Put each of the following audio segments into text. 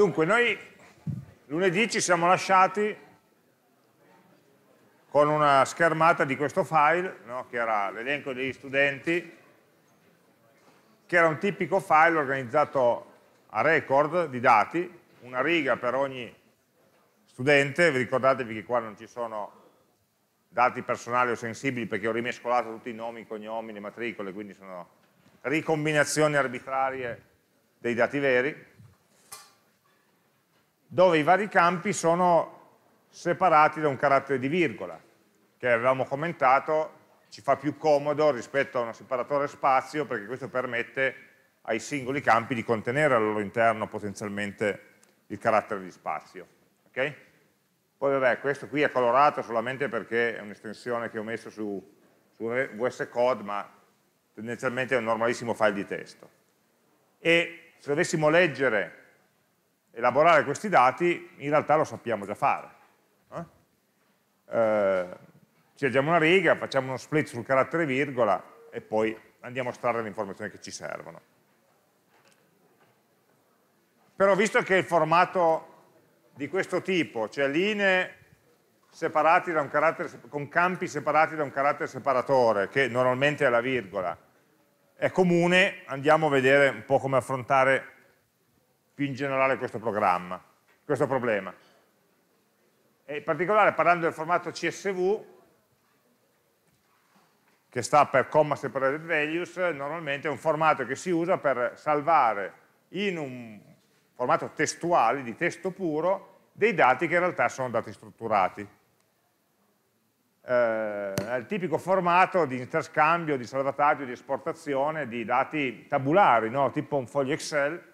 Dunque, noi lunedì ci siamo lasciati con una schermata di questo file, no? che era l'elenco degli studenti, che era un tipico file organizzato a record di dati, una riga per ogni studente, ricordatevi che qua non ci sono dati personali o sensibili perché ho rimescolato tutti i nomi, i cognomi, le matricole, quindi sono ricombinazioni arbitrarie dei dati veri dove i vari campi sono separati da un carattere di virgola, che avevamo commentato ci fa più comodo rispetto a uno separatore spazio perché questo permette ai singoli campi di contenere al loro interno potenzialmente il carattere di spazio. Okay? Poi vabbè, questo qui è colorato solamente perché è un'estensione che ho messo su, su Code, ma tendenzialmente è un normalissimo file di testo. E se dovessimo leggere elaborare questi dati in realtà lo sappiamo già fare. Eh? Eh, ci leggiamo una riga, facciamo uno split sul carattere virgola e poi andiamo a estrarre le informazioni che ci servono. Però visto che il formato di questo tipo, cioè linee carattere, con campi separati da un carattere separatore, che normalmente è la virgola, è comune, andiamo a vedere un po' come affrontare più in generale questo, programma, questo problema. E in particolare parlando del formato CSV, che sta per comma separated values, normalmente è un formato che si usa per salvare in un formato testuale, di testo puro, dei dati che in realtà sono dati strutturati. Eh, è il tipico formato di interscambio, di salvataggio, di esportazione di dati tabulari, no? tipo un foglio Excel,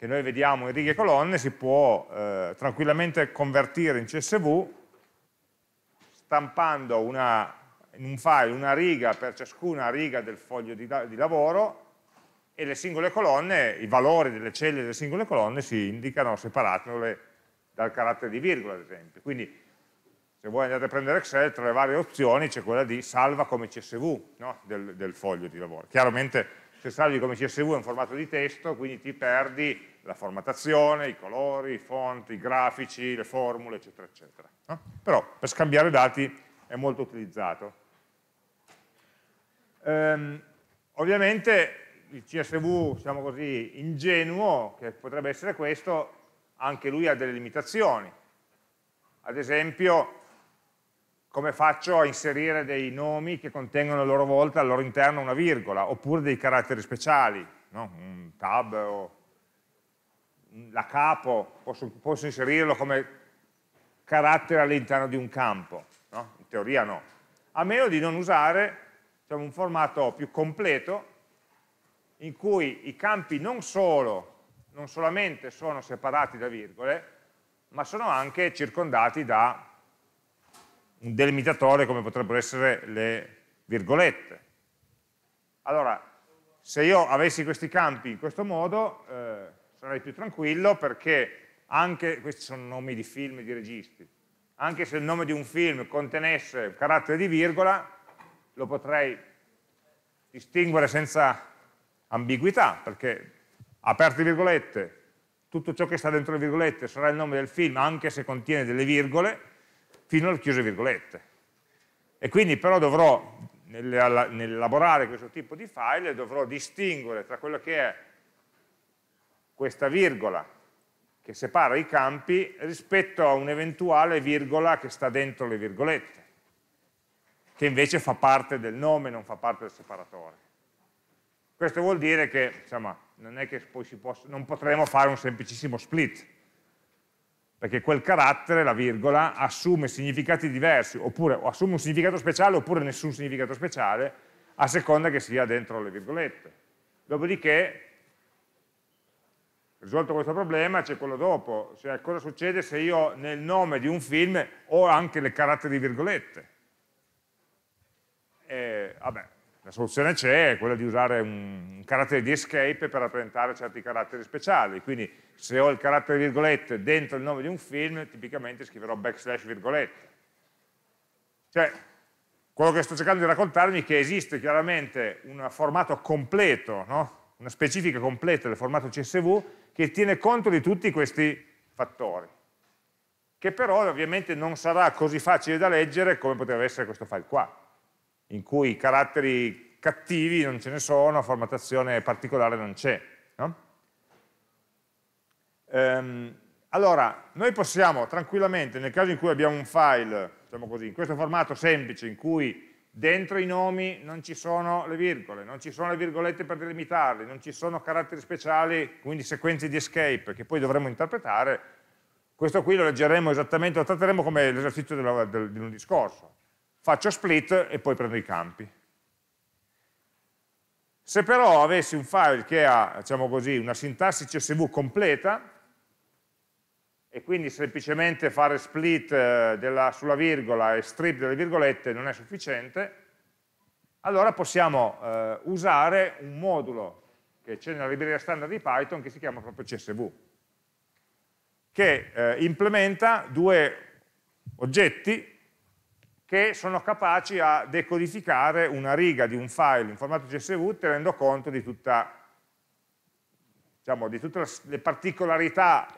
che noi vediamo in righe e colonne si può eh, tranquillamente convertire in CSV stampando una, in un file una riga per ciascuna riga del foglio di, di lavoro e le singole colonne, i valori delle celle delle singole colonne si indicano separatole dal carattere di virgola ad esempio. Quindi se voi andate a prendere Excel tra le varie opzioni c'è quella di salva come CSV no? del, del foglio di lavoro. Chiaramente se salvi come CSV è un formato di testo, quindi ti perdi la formattazione, i colori, i font, i grafici, le formule, eccetera, eccetera. No? Però per scambiare dati è molto utilizzato. Ehm, ovviamente il CSV, diciamo così, ingenuo, che potrebbe essere questo, anche lui ha delle limitazioni. Ad esempio, come faccio a inserire dei nomi che contengono a loro volta al loro interno una virgola, oppure dei caratteri speciali, no? un tab o la capo, posso, posso inserirlo come carattere all'interno di un campo, no? in teoria no, a meno di non usare diciamo, un formato più completo in cui i campi non, solo, non solamente sono separati da virgole, ma sono anche circondati da un delimitatore come potrebbero essere le virgolette. Allora, se io avessi questi campi in questo modo eh, sarei più tranquillo perché anche, questi sono nomi di film e di registi, anche se il nome di un film contenesse carattere di virgola, lo potrei distinguere senza ambiguità, perché aperte virgolette, tutto ciò che sta dentro le virgolette sarà il nome del film anche se contiene delle virgole, fino al chiuso virgolette. E quindi però dovrò, nell'elaborare questo tipo di file, dovrò distinguere tra quello che è questa virgola che separa i campi rispetto a un'eventuale virgola che sta dentro le virgolette, che invece fa parte del nome, non fa parte del separatore. Questo vuol dire che insomma, non è che poi si possa, non potremo fare un semplicissimo split, perché quel carattere, la virgola, assume significati diversi, oppure assume un significato speciale oppure nessun significato speciale, a seconda che sia dentro le virgolette. Dopodiché, risolto questo problema, c'è quello dopo, cioè cosa succede se io nel nome di un film ho anche le caratteri virgolette. E, eh, vabbè, la soluzione c'è, è quella di usare un, carattere di escape per rappresentare certi caratteri speciali, quindi se ho il carattere virgolette dentro il nome di un film, tipicamente scriverò backslash virgolette. Cioè, quello che sto cercando di raccontarmi è che esiste chiaramente un formato completo, no? una specifica completa del formato CSV che tiene conto di tutti questi fattori, che però ovviamente non sarà così facile da leggere come poteva essere questo file qua in cui caratteri cattivi non ce ne sono, formattazione particolare non c'è. No? Ehm, allora, noi possiamo tranquillamente, nel caso in cui abbiamo un file, diciamo così, in questo formato semplice, in cui dentro i nomi non ci sono le virgole, non ci sono le virgolette per delimitarli, non ci sono caratteri speciali, quindi sequenze di escape che poi dovremo interpretare, questo qui lo leggeremo esattamente, lo tratteremo come l'esercizio di lunedì scorso faccio split e poi prendo i campi. Se però avessi un file che ha, diciamo così, una sintassi CSV completa, e quindi semplicemente fare split eh, della, sulla virgola e strip delle virgolette non è sufficiente, allora possiamo eh, usare un modulo che c'è nella libreria standard di Python che si chiama proprio CSV, che eh, implementa due oggetti che sono capaci a decodificare una riga di un file in formato CSV tenendo conto di, tutta, diciamo, di tutte le particolarità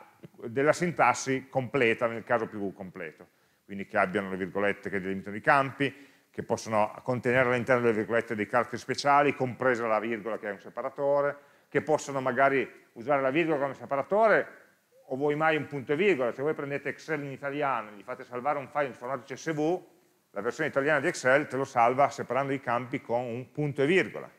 della sintassi completa, nel caso più completo. Quindi che abbiano le virgolette che delimitano i campi, che possono contenere all'interno delle virgolette dei caratteri speciali, compresa la virgola che è un separatore, che possono magari usare la virgola come separatore o voi mai un punto e virgola, se voi prendete Excel in italiano e gli fate salvare un file in formato CSV, la versione italiana di Excel te lo salva separando i campi con un punto e virgola.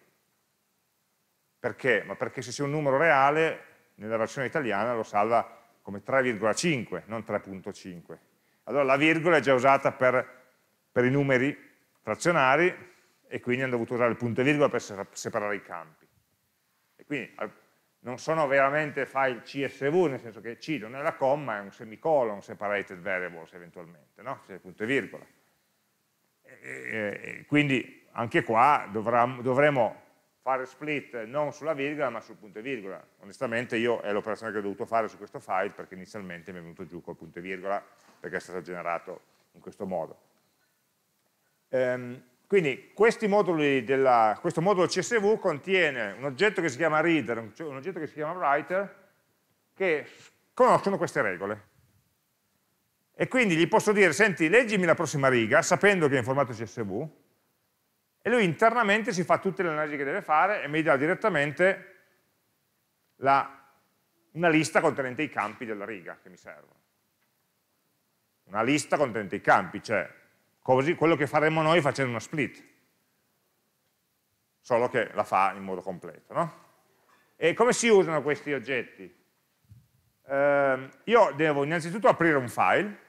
Perché? Ma perché se c'è un numero reale, nella versione italiana lo salva come 3,5, non 3.5. Allora la virgola è già usata per, per i numeri frazionari e quindi hanno dovuto usare il punto e virgola per separare i campi. E quindi non sono veramente file CSV, nel senso che C non è la comma, è un semicolon separated variables eventualmente, no? c'è il punto e virgola eh, quindi anche qua dovrà, dovremo fare split non sulla virgola ma sul punto e virgola. Onestamente io è l'operazione che ho dovuto fare su questo file perché inizialmente mi è venuto giù col punto e virgola perché è stato generato in questo modo. Ehm, quindi della, questo modulo CSV contiene un oggetto che si chiama reader, un oggetto che si chiama writer che conoscono queste regole e quindi gli posso dire, senti, leggimi la prossima riga, sapendo che è in formato CSV, e lui internamente si fa tutte le analisi che deve fare e mi dà direttamente la, una lista contenente i campi della riga che mi servono. Una lista contenente i campi, cioè così, quello che faremmo noi facendo una split, solo che la fa in modo completo. No? E come si usano questi oggetti? Eh, io devo innanzitutto aprire un file,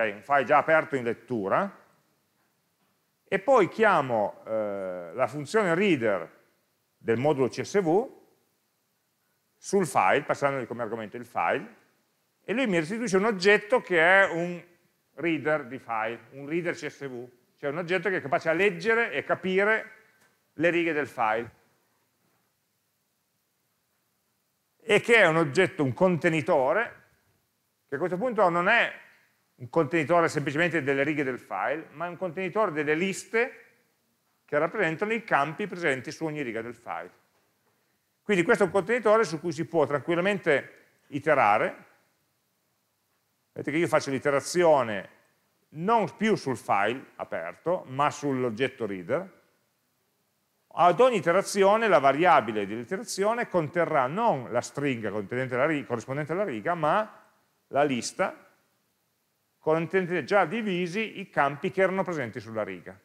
okay? un file già aperto in lettura, e poi chiamo eh, la funzione reader del modulo CSV sul file, passandogli come argomento il file, e lui mi restituisce un oggetto che è un reader di file, un reader CSV, cioè un oggetto che è capace a leggere e capire le righe del file. E che è un oggetto, un contenitore, che a questo punto non è un contenitore semplicemente delle righe del file, ma è un contenitore delle liste che rappresentano i campi presenti su ogni riga del file. Quindi questo è un contenitore su cui si può tranquillamente iterare. Vedete che io faccio l'iterazione non più sul file aperto, ma sull'oggetto reader. Ad ogni iterazione la variabile dell'iterazione conterrà non la stringa la riga, corrispondente alla riga, ma la lista contenente già divisi i campi che erano presenti sulla riga.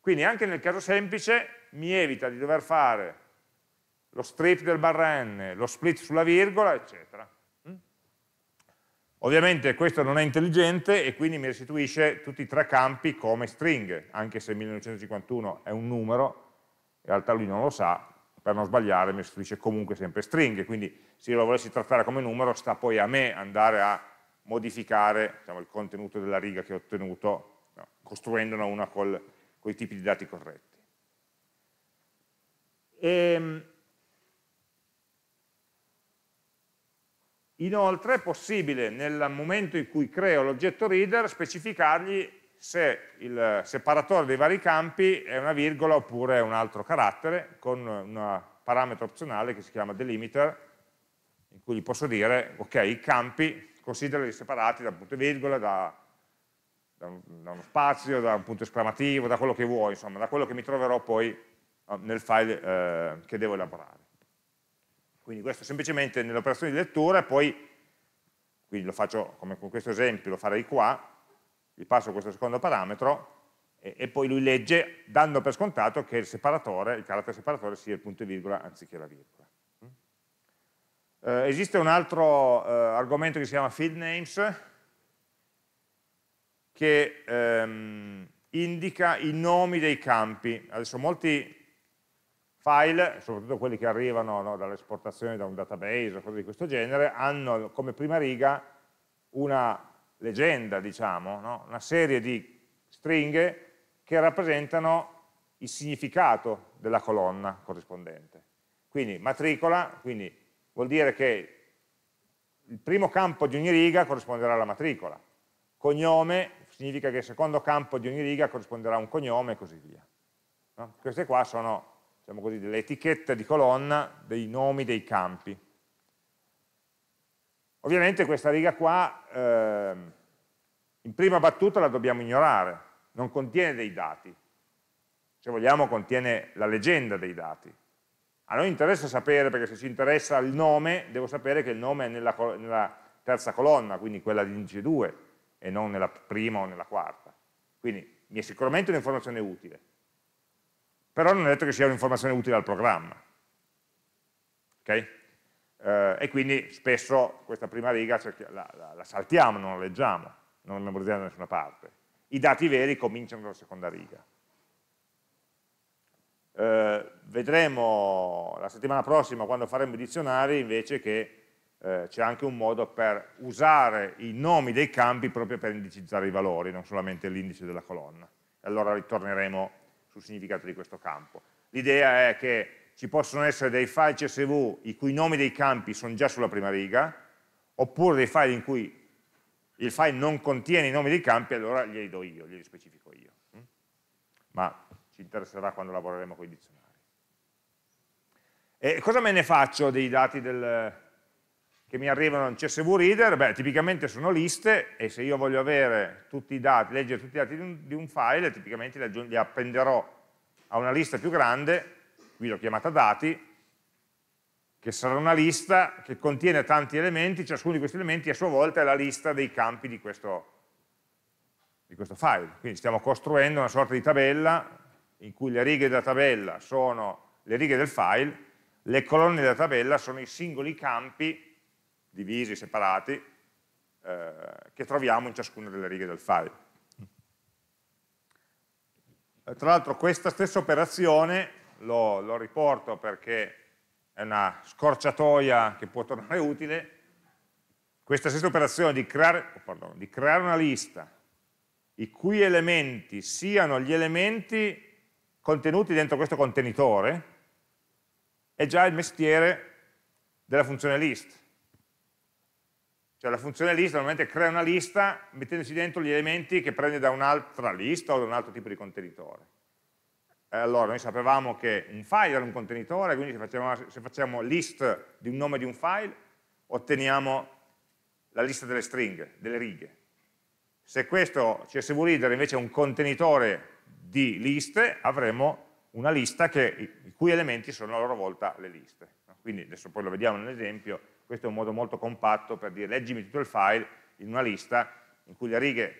Quindi anche nel caso semplice mi evita di dover fare lo strip del barra n, lo split sulla virgola, eccetera. Mm? Ovviamente questo non è intelligente e quindi mi restituisce tutti i tre campi come stringhe, anche se 1951 è un numero, in realtà lui non lo sa, per non sbagliare mi restituisce comunque sempre stringhe, quindi se io lo volessi trattare come numero sta poi a me andare a modificare diciamo, il contenuto della riga che ho ottenuto, no, costruendone una col, con i tipi di dati corretti. E, ehm, Inoltre è possibile nel momento in cui creo l'oggetto reader specificargli se il separatore dei vari campi è una virgola oppure un altro carattere con un parametro opzionale che si chiama delimiter in cui gli posso dire ok i campi considerali separati da un punto e virgola, da, da, un, da, uno spazio, da un punto esclamativo, da quello che vuoi, insomma, da quello che mi troverò poi eh, nel file eh, che devo elaborare. Quindi questo semplicemente nell'operazione di lettura e poi, quindi lo faccio come con questo esempio, lo farei qua, gli passo questo secondo parametro e, e poi lui legge dando per scontato che il separatore, il carattere separatore sia il punto e virgola anziché la virgola. Eh, esiste un altro eh, argomento che si chiama field names che ehm, indica i nomi dei campi. Adesso molti file, soprattutto quelli che arrivano no, dall'esportazione da un database o cose di questo genere, hanno come prima riga una leggenda, diciamo, no? una serie di stringhe che rappresentano il significato della colonna corrispondente. Quindi matricola, quindi vuol dire che il primo campo di ogni riga corrisponderà alla matricola, cognome significa che il secondo campo di ogni riga corrisponderà a un cognome e così via. No? Queste qua sono diciamo così, delle etichette di colonna dei nomi dei campi. Ovviamente questa riga qua eh, in prima battuta la dobbiamo ignorare, non contiene dei dati, se vogliamo contiene la leggenda dei dati, a noi interessa sapere, perché se ci interessa il nome, devo sapere che il nome è nella, nella terza colonna, quindi quella di indice 2, e non nella prima o nella quarta. Quindi mi è sicuramente un'informazione utile, però non è detto che sia un'informazione utile al programma. Ok? Eh, e quindi spesso questa prima riga la, la, la, saltiamo, non la leggiamo, non la memorizziamo da nessuna parte. I dati veri cominciano dalla seconda riga. Eh, vedremo la settimana prossima quando faremo i dizionari invece che eh, c'è anche un modo per usare i nomi dei campi proprio per indicizzare i valori, non solamente l'indice della colonna. Allora ritorneremo sul significato di questo campo. L'idea è che ci possono essere dei file CSV i cui nomi dei campi sono già sulla prima riga, oppure dei file in cui il file non contiene i nomi dei campi, allora glieli do io, glieli specifico io. Mm? Ma ci interesserà quando lavoreremo con i dizionari. E cosa me ne faccio dei dati del, che mi arrivano in CSV Reader? Beh, tipicamente sono liste e se io voglio avere tutti i dati, leggere tutti i dati di un, di un file, tipicamente li, li appenderò a una lista più grande, qui l'ho chiamata dati, che sarà una lista che contiene tanti elementi, ciascuno di questi elementi a sua volta è la lista dei campi di questo, di questo file. Quindi stiamo costruendo una sorta di tabella in cui le righe della tabella sono le righe del file, le colonne della tabella sono i singoli campi divisi, separati, eh, che troviamo in ciascuna delle righe del file. Eh, tra l'altro questa stessa operazione, lo, lo, riporto perché è una scorciatoia che può tornare utile, questa stessa operazione di creare, oh, pardon, di creare una lista i cui elementi siano gli elementi contenuti dentro questo contenitore è già il mestiere della funzione list. Cioè la funzione list normalmente crea una lista mettendoci dentro gli elementi che prende da un'altra lista o da un altro tipo di contenitore. Eh, allora, noi sapevamo che un file era un contenitore, quindi se facciamo, se facciamo list di un nome di un file, otteniamo la lista delle stringhe, delle righe. Se questo CSV Reader invece è un contenitore di liste avremo una lista che, i cui elementi sono a loro volta le liste. Quindi adesso poi lo vediamo nell'esempio, questo è un modo molto compatto per dire leggimi tutto il file in una lista in cui righe,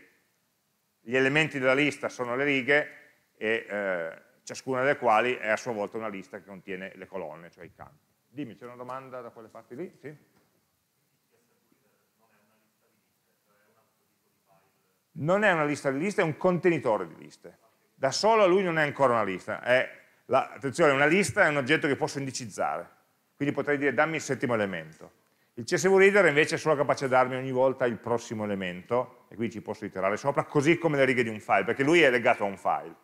gli elementi della lista sono le righe e eh, ciascuna delle quali è a sua volta una lista che contiene le colonne, cioè i campi. Dimmi, c'è una domanda da quelle parti lì? Sì? Non è una lista di liste, cioè è un contenitore di liste da solo lui non è ancora una lista, è la, attenzione, una lista è un oggetto che posso indicizzare, quindi potrei dire dammi il settimo elemento. Il CSV Reader invece è solo capace di darmi ogni volta il prossimo elemento, e qui ci posso iterare sopra, così come le righe di un file, perché lui è legato a un file.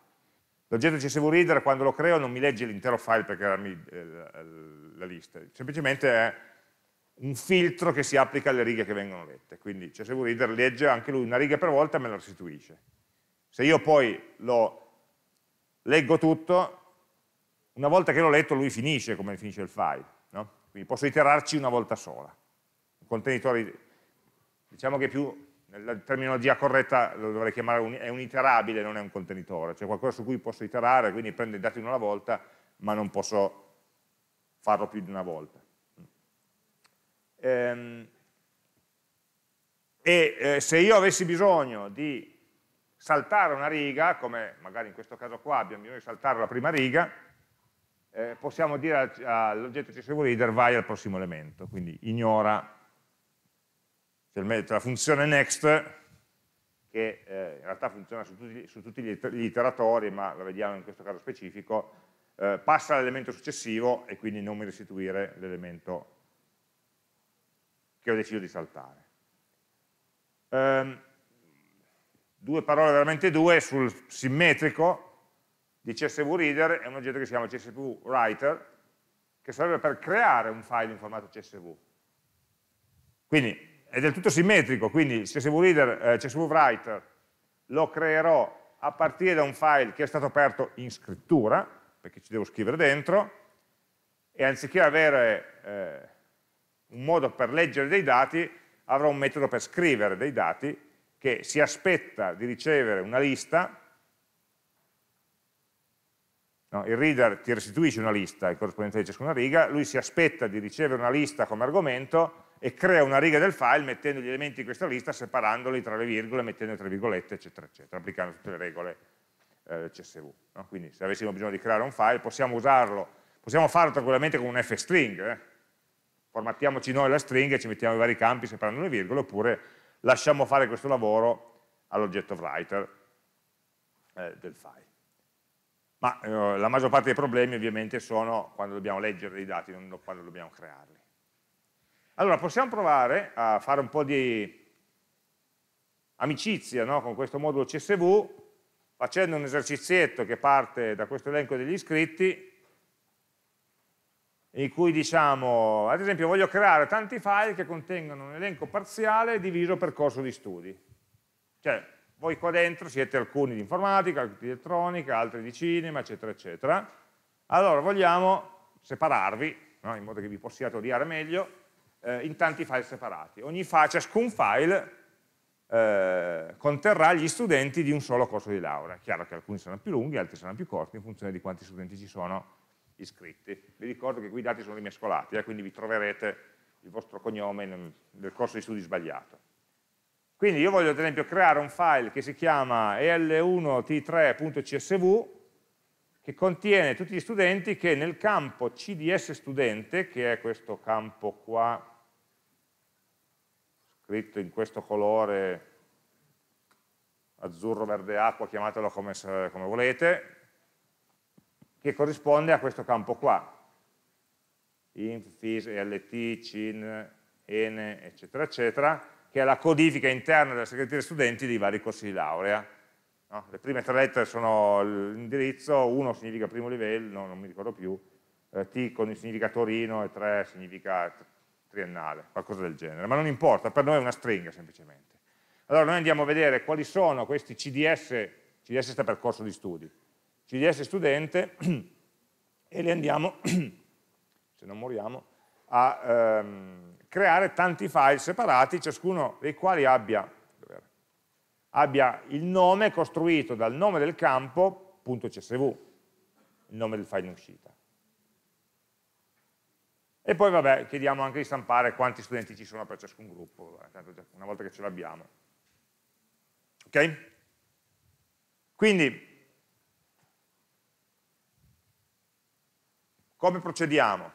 L'oggetto CSV Reader quando lo creo non mi legge l'intero file per crearmi eh, la, lista, semplicemente è un filtro che si applica alle righe che vengono lette, quindi CSV Reader legge anche lui una riga per volta e me la restituisce. Se io poi lo leggo tutto, una volta che l'ho letto lui finisce come finisce il file, no? quindi posso iterarci una volta sola. Un contenitore, diciamo che più, nella terminologia corretta lo dovrei chiamare, un, è un iterabile, non è un contenitore, cioè qualcosa su cui posso iterare, quindi prendo i dati una volta, ma non posso farlo più di una volta. Ehm, e eh, se io avessi bisogno di saltare una riga, come magari in questo caso qua abbiamo bisogno di saltare la prima riga, eh, possiamo dire all'oggetto CSV reader vai al prossimo elemento, quindi ignora cioè la funzione next che eh, in realtà funziona su tutti, su tutti, gli iteratori, ma la vediamo in questo caso specifico, eh, passa all'elemento successivo e quindi non mi restituire l'elemento che ho deciso di saltare. Um, due parole, veramente due, sul simmetrico di CSV Reader è un oggetto che si chiama CSV Writer, che serve per creare un file in formato CSV. Quindi è del tutto simmetrico, quindi CSV, Reader, eh, CSV Writer lo creerò a partire da un file che è stato aperto in scrittura, perché ci devo scrivere dentro, e anziché avere eh, un modo per leggere dei dati, avrò un metodo per scrivere dei dati che si aspetta di ricevere una lista, no, il reader ti restituisce una lista, il corrispondente di ciascuna riga, lui si aspetta di ricevere una lista come argomento e crea una riga del file mettendo gli elementi di questa lista, separandoli tra le virgole, mettendo tra virgolette, eccetera, eccetera, applicando tutte le regole eh, CSV. No? Quindi se avessimo bisogno di creare un file possiamo usarlo, possiamo farlo tranquillamente con un fstring, eh? formattiamoci noi la stringa e ci mettiamo i vari campi separando le virgole, oppure lasciamo fare questo lavoro all'oggetto writer eh, del file. Ma eh, la maggior parte dei problemi ovviamente sono quando dobbiamo leggere i dati, non quando dobbiamo crearli. Allora, possiamo provare a fare un po' di amicizia no? con questo modulo CSV facendo un esercizietto che parte da questo elenco degli iscritti in cui diciamo, ad esempio voglio creare tanti file che contengono un elenco parziale diviso per corso di studi. Cioè, voi qua dentro siete alcuni di informatica, alcuni di elettronica, altri di cinema, eccetera, eccetera. Allora vogliamo separarvi, no? in modo che vi possiate odiare meglio, eh, in tanti file separati. Ogni fa ciascun file eh, conterrà gli studenti di un solo corso di laurea. chiaro che alcuni saranno più lunghi, altri saranno più corti, in funzione di quanti studenti ci sono iscritti. Vi ricordo che qui i dati sono rimescolati, eh, quindi vi troverete il vostro cognome nel, nel corso di studi sbagliato. Quindi io voglio ad esempio creare un file che si chiama el1t3.csv che contiene tutti gli studenti che nel campo CDS studente, che è questo campo qua, scritto in questo colore azzurro, verde, acqua, chiamatelo come, come volete, che corrisponde a questo campo qua, inf, fis, lt, cin, n, eccetera, eccetera, che è la codifica interna della segreteria studenti dei vari corsi di laurea. No? Le prime tre lettere sono l'indirizzo, 1 significa primo livello, no, non mi ricordo più, eh, T significa Torino e 3 significa triennale, qualcosa del genere, ma non importa, per noi è una stringa semplicemente. Allora noi andiamo a vedere quali sono questi CDS, CDS sta per corso di studi, CDS studente e li andiamo, se non moriamo, a ehm, creare tanti file separati, ciascuno dei quali abbia, abbia il nome costruito dal nome del campo .csv, il nome del file in uscita. E poi vabbè, chiediamo anche di stampare quanti studenti ci sono per ciascun gruppo, una volta che ce l'abbiamo. Ok? Quindi Come procediamo?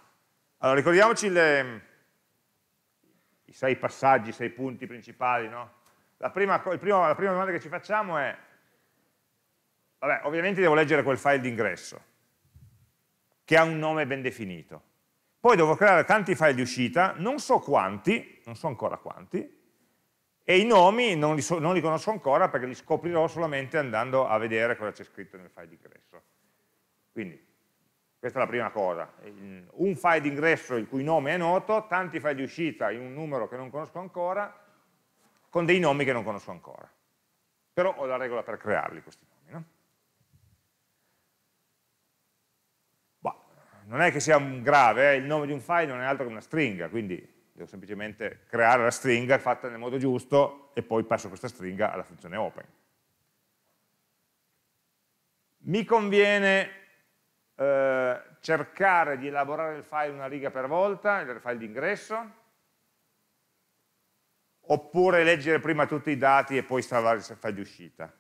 Allora, ricordiamoci le, i sei passaggi, i sei punti principali, no? la, prima, primo, la prima domanda che ci facciamo è, vabbè, ovviamente devo leggere quel file d'ingresso, che ha un nome ben definito. Poi devo creare tanti file di uscita, non so quanti, non so ancora quanti, e i nomi non li, so, non li, conosco ancora perché li scoprirò solamente andando a vedere cosa c'è scritto nel file di ingresso. Quindi questa è la prima cosa. Un file d'ingresso il cui nome è noto, tanti file di uscita in un numero che non conosco ancora, con dei nomi che non conosco ancora. Però ho la regola per crearli questi nomi. No? Boh, non è che sia grave, eh? il nome di un file non è altro che una stringa, quindi devo semplicemente creare la stringa fatta nel modo giusto e poi passo questa stringa alla funzione open. Mi conviene eh, cercare di elaborare il file una riga per volta, il file d'ingresso, oppure leggere prima tutti i dati e poi salvare il file di uscita.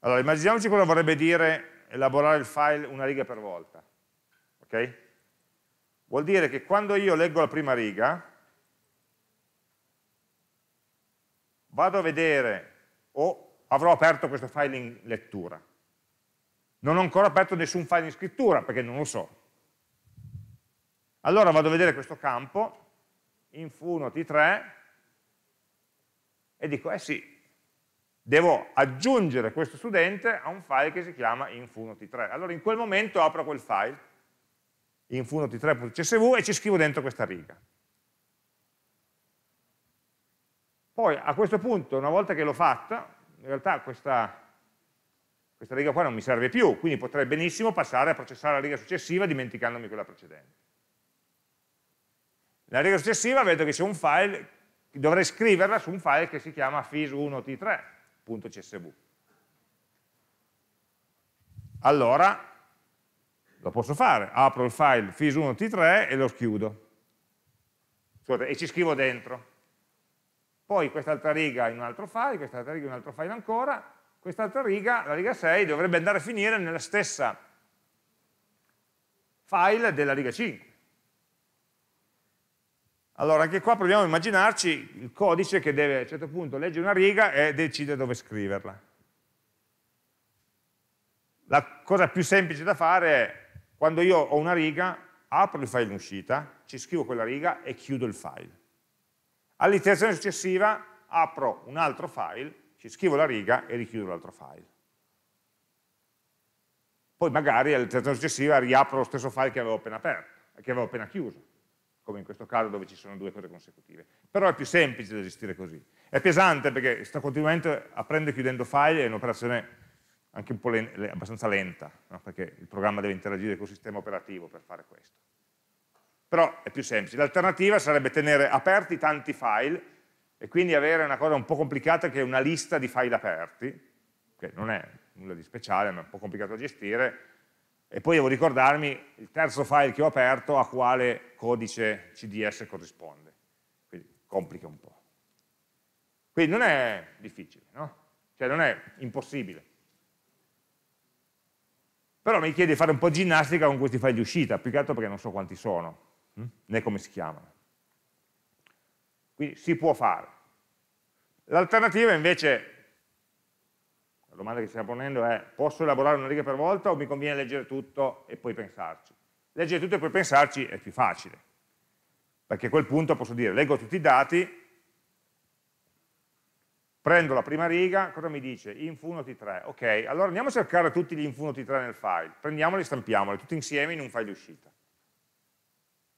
Allora, immaginiamoci cosa vorrebbe dire elaborare il file una riga per volta. Ok? Vuol dire che quando io leggo la prima riga, vado a vedere o avrò aperto questo file in lettura non ho ancora aperto nessun file di scrittura perché non lo so. Allora vado a vedere questo campo, inf1 t3, e dico, eh sì, devo aggiungere questo studente a un file che si chiama inf1 t3. Allora in quel momento apro quel file, inf1 t3.csv, e ci scrivo dentro questa riga. Poi a questo punto, una volta che l'ho fatta, in realtà questa questa riga qua non mi serve più, quindi potrei benissimo passare a processare la riga successiva dimenticandomi quella precedente. La riga successiva vedo che c'è un file, dovrei scriverla su un file che si chiama fis1t3.csv. Allora lo posso fare, apro il file fis1t3 e lo chiudo. Scusate, e ci scrivo dentro. Poi quest'altra riga in un altro file, quest'altra riga in un altro file ancora, quest'altra riga, la riga 6, dovrebbe andare a finire nella stessa file della riga 5. Allora, anche qua proviamo a immaginarci il codice che deve a un certo punto leggere una riga e decide dove scriverla. La cosa più semplice da fare è, quando io ho una riga, apro il file in uscita, ci scrivo quella riga e chiudo il file. All'iterazione successiva apro un altro file ci scrivo la riga e richiudo l'altro file. Poi magari all'iterazione successiva riapro lo stesso file che avevo appena aperto, che avevo appena chiuso, come in questo caso dove ci sono due cose consecutive. Però è più semplice da gestire così. È pesante perché sto continuamente aprendo e chiudendo file, è un'operazione anche un po' len abbastanza lenta, no? perché il programma deve interagire col sistema operativo per fare questo. Però è più semplice. L'alternativa sarebbe tenere aperti tanti file e quindi avere una cosa un po' complicata che è una lista di file aperti, che non è nulla di speciale ma è un po' complicato da gestire, e poi devo ricordarmi il terzo file che ho aperto a quale codice CDS corrisponde, quindi complica un po'. Quindi non è difficile, no? cioè non è impossibile. Però mi chiede di fare un po' ginnastica con questi file di uscita, più che altro perché non so quanti sono, hm? né come si chiamano. Quindi si può fare. L'alternativa invece, la domanda che stiamo ponendo è posso elaborare una riga per volta o mi conviene leggere tutto e poi pensarci? Leggere tutto e poi pensarci è più facile, perché a quel punto posso dire leggo tutti i dati, prendo la prima riga, cosa mi dice? Inf1t3, ok, allora andiamo a cercare tutti gli inf1t3 nel file, prendiamoli e stampiamoli tutti insieme in un file di uscita.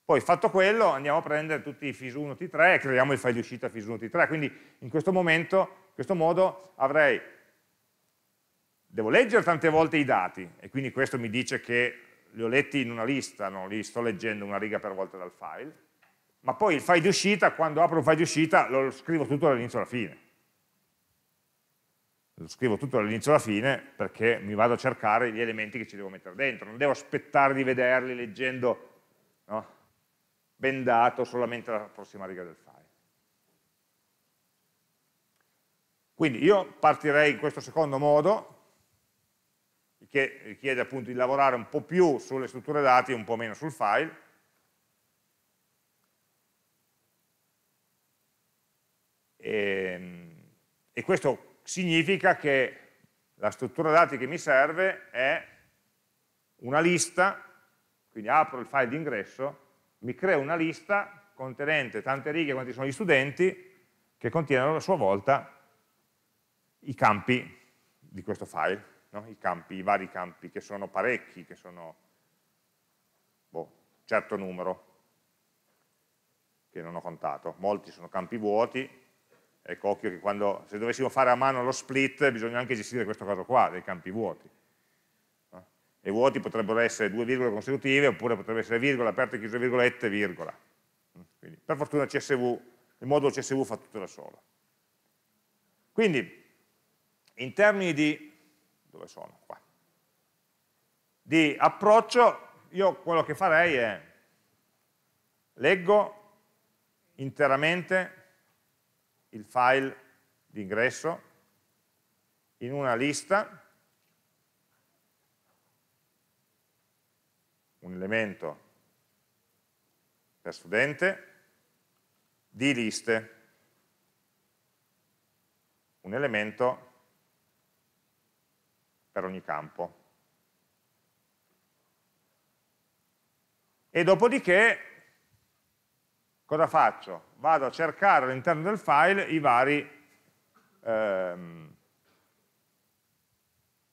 Poi fatto quello andiamo a prendere tutti i FIS1, T3 e creiamo il file di uscita FIS1, T3. Quindi in questo momento, in questo modo, avrei, devo leggere tante volte i dati e quindi questo mi dice che li ho letti in una lista, non li sto leggendo una riga per volta dal file, ma poi il file di uscita, quando apro un file di uscita, lo scrivo tutto dall'inizio alla fine. Lo scrivo tutto dall'inizio alla fine perché mi vado a cercare gli elementi che ci devo mettere dentro, non devo aspettare di vederli leggendo... No? bendato solamente la prossima riga del file. Quindi io partirei in questo secondo modo, che richiede appunto di lavorare un po' più sulle strutture dati e un po' meno sul file, E, ehm, e, questo significa che la struttura dati che mi serve è una lista, quindi apro il file d'ingresso mi creo una lista contenente tante righe quanti sono gli studenti che contiene a sua volta i campi di questo file, no? I, campi, i vari campi che sono parecchi, che sono boh, certo numero che non ho contato, molti sono campi vuoti, ecco occhio che quando, se dovessimo fare a mano lo split bisogna anche gestire questo caso qua, dei campi vuoti e vuoti potrebbero essere due virgole consecutive oppure potrebbe essere virgola, aperta e chiusa virgolette, virgola. Quindi, per fortuna CSV, il modulo CSV fa tutto da solo. Quindi, in termini di, dove sono? Qua. di approccio, io quello che farei è leggo interamente il file di ingresso in una lista un elemento per studente di liste, un elemento per ogni campo. E dopodiché cosa faccio? Vado a cercare all'interno del file i vari, ehm,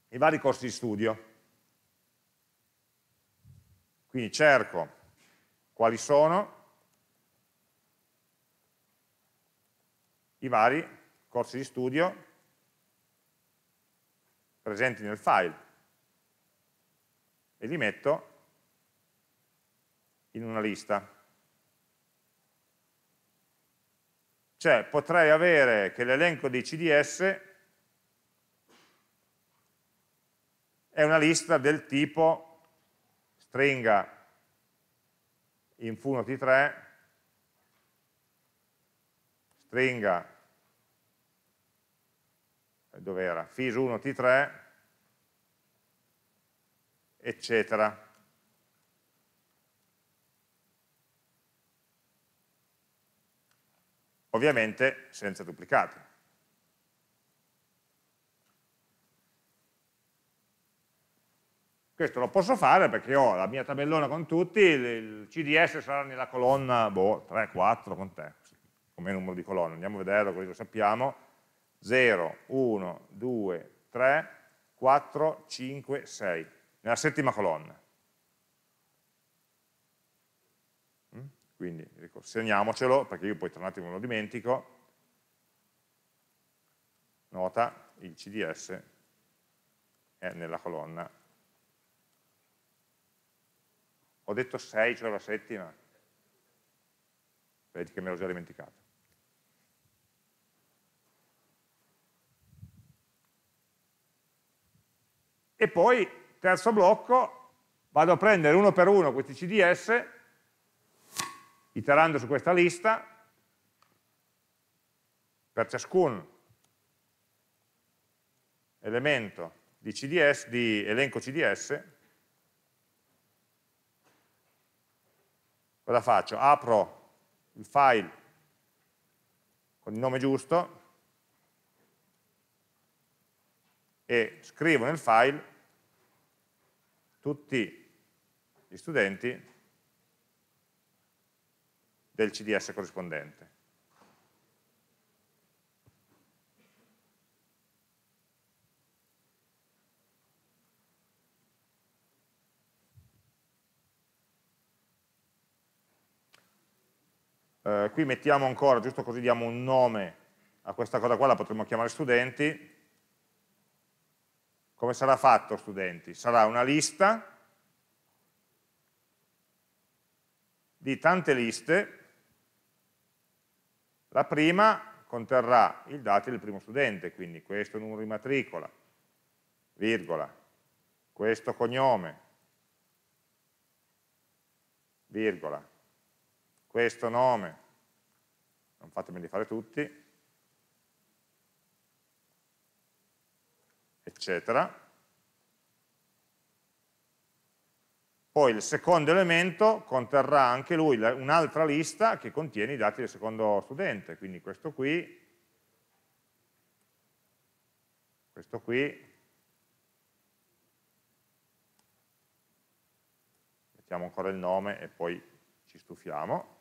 i vari corsi di studio. Quindi cerco quali sono i vari corsi di studio presenti nel file e li metto in una lista. Cioè potrei avere che l'elenco dei CDS è una lista del tipo stringa in fun t 3 stringa eh, dove era? fis1 t3 eccetera ovviamente senza duplicato Questo lo posso fare perché ho la mia tabellona con tutti, il CDS sarà nella colonna boh, 3, 4 con te, come numero di colonne, andiamo a vederlo così lo sappiamo, 0, 1, 2, 3, 4, 5, 6, nella settima colonna. Mm? Quindi ecco, segniamocelo perché io poi tra un attimo lo dimentico. Nota, il CDS è nella colonna ho detto 6, cioè la settima. Vedi che me l'ho già dimenticato. E poi, terzo blocco, vado a prendere uno per uno questi CDS, iterando su questa lista, per ciascun elemento di, CDS, di elenco CDS, cosa faccio? Apro il file con il nome giusto e scrivo nel file tutti gli studenti del CDS corrispondente. Eh, qui mettiamo ancora, giusto così diamo un nome a questa cosa qua, la potremmo chiamare studenti. Come sarà fatto studenti? Sarà una lista di tante liste, la prima conterrà i dati del primo studente, quindi questo numero di matricola, virgola, questo cognome, virgola, questo nome, non fatemeli fare tutti, eccetera. Poi il secondo elemento conterrà anche lui un'altra lista che contiene i dati del secondo studente, quindi questo qui, questo qui, mettiamo ancora il nome e poi ci stufiamo,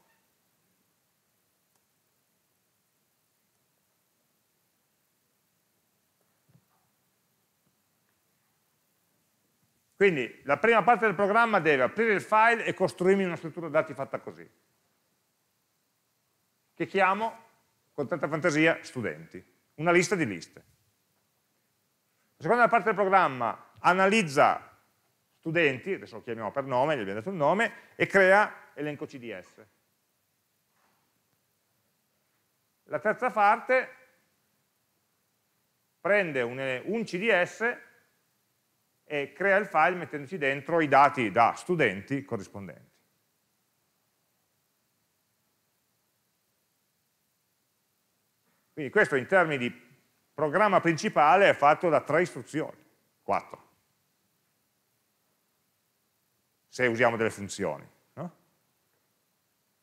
Quindi la prima parte del programma deve aprire il file e costruirmi una struttura dati fatta così, che chiamo, con tanta fantasia, studenti, una lista di liste. La seconda parte del programma analizza studenti, adesso lo chiamiamo per nome, gli abbiamo dato il nome, e crea elenco CDS. La terza parte prende un, un CDS e crea il file mettendoci dentro i dati da studenti corrispondenti. Quindi questo in termini di programma principale è fatto da tre istruzioni, quattro, se usiamo delle funzioni. No?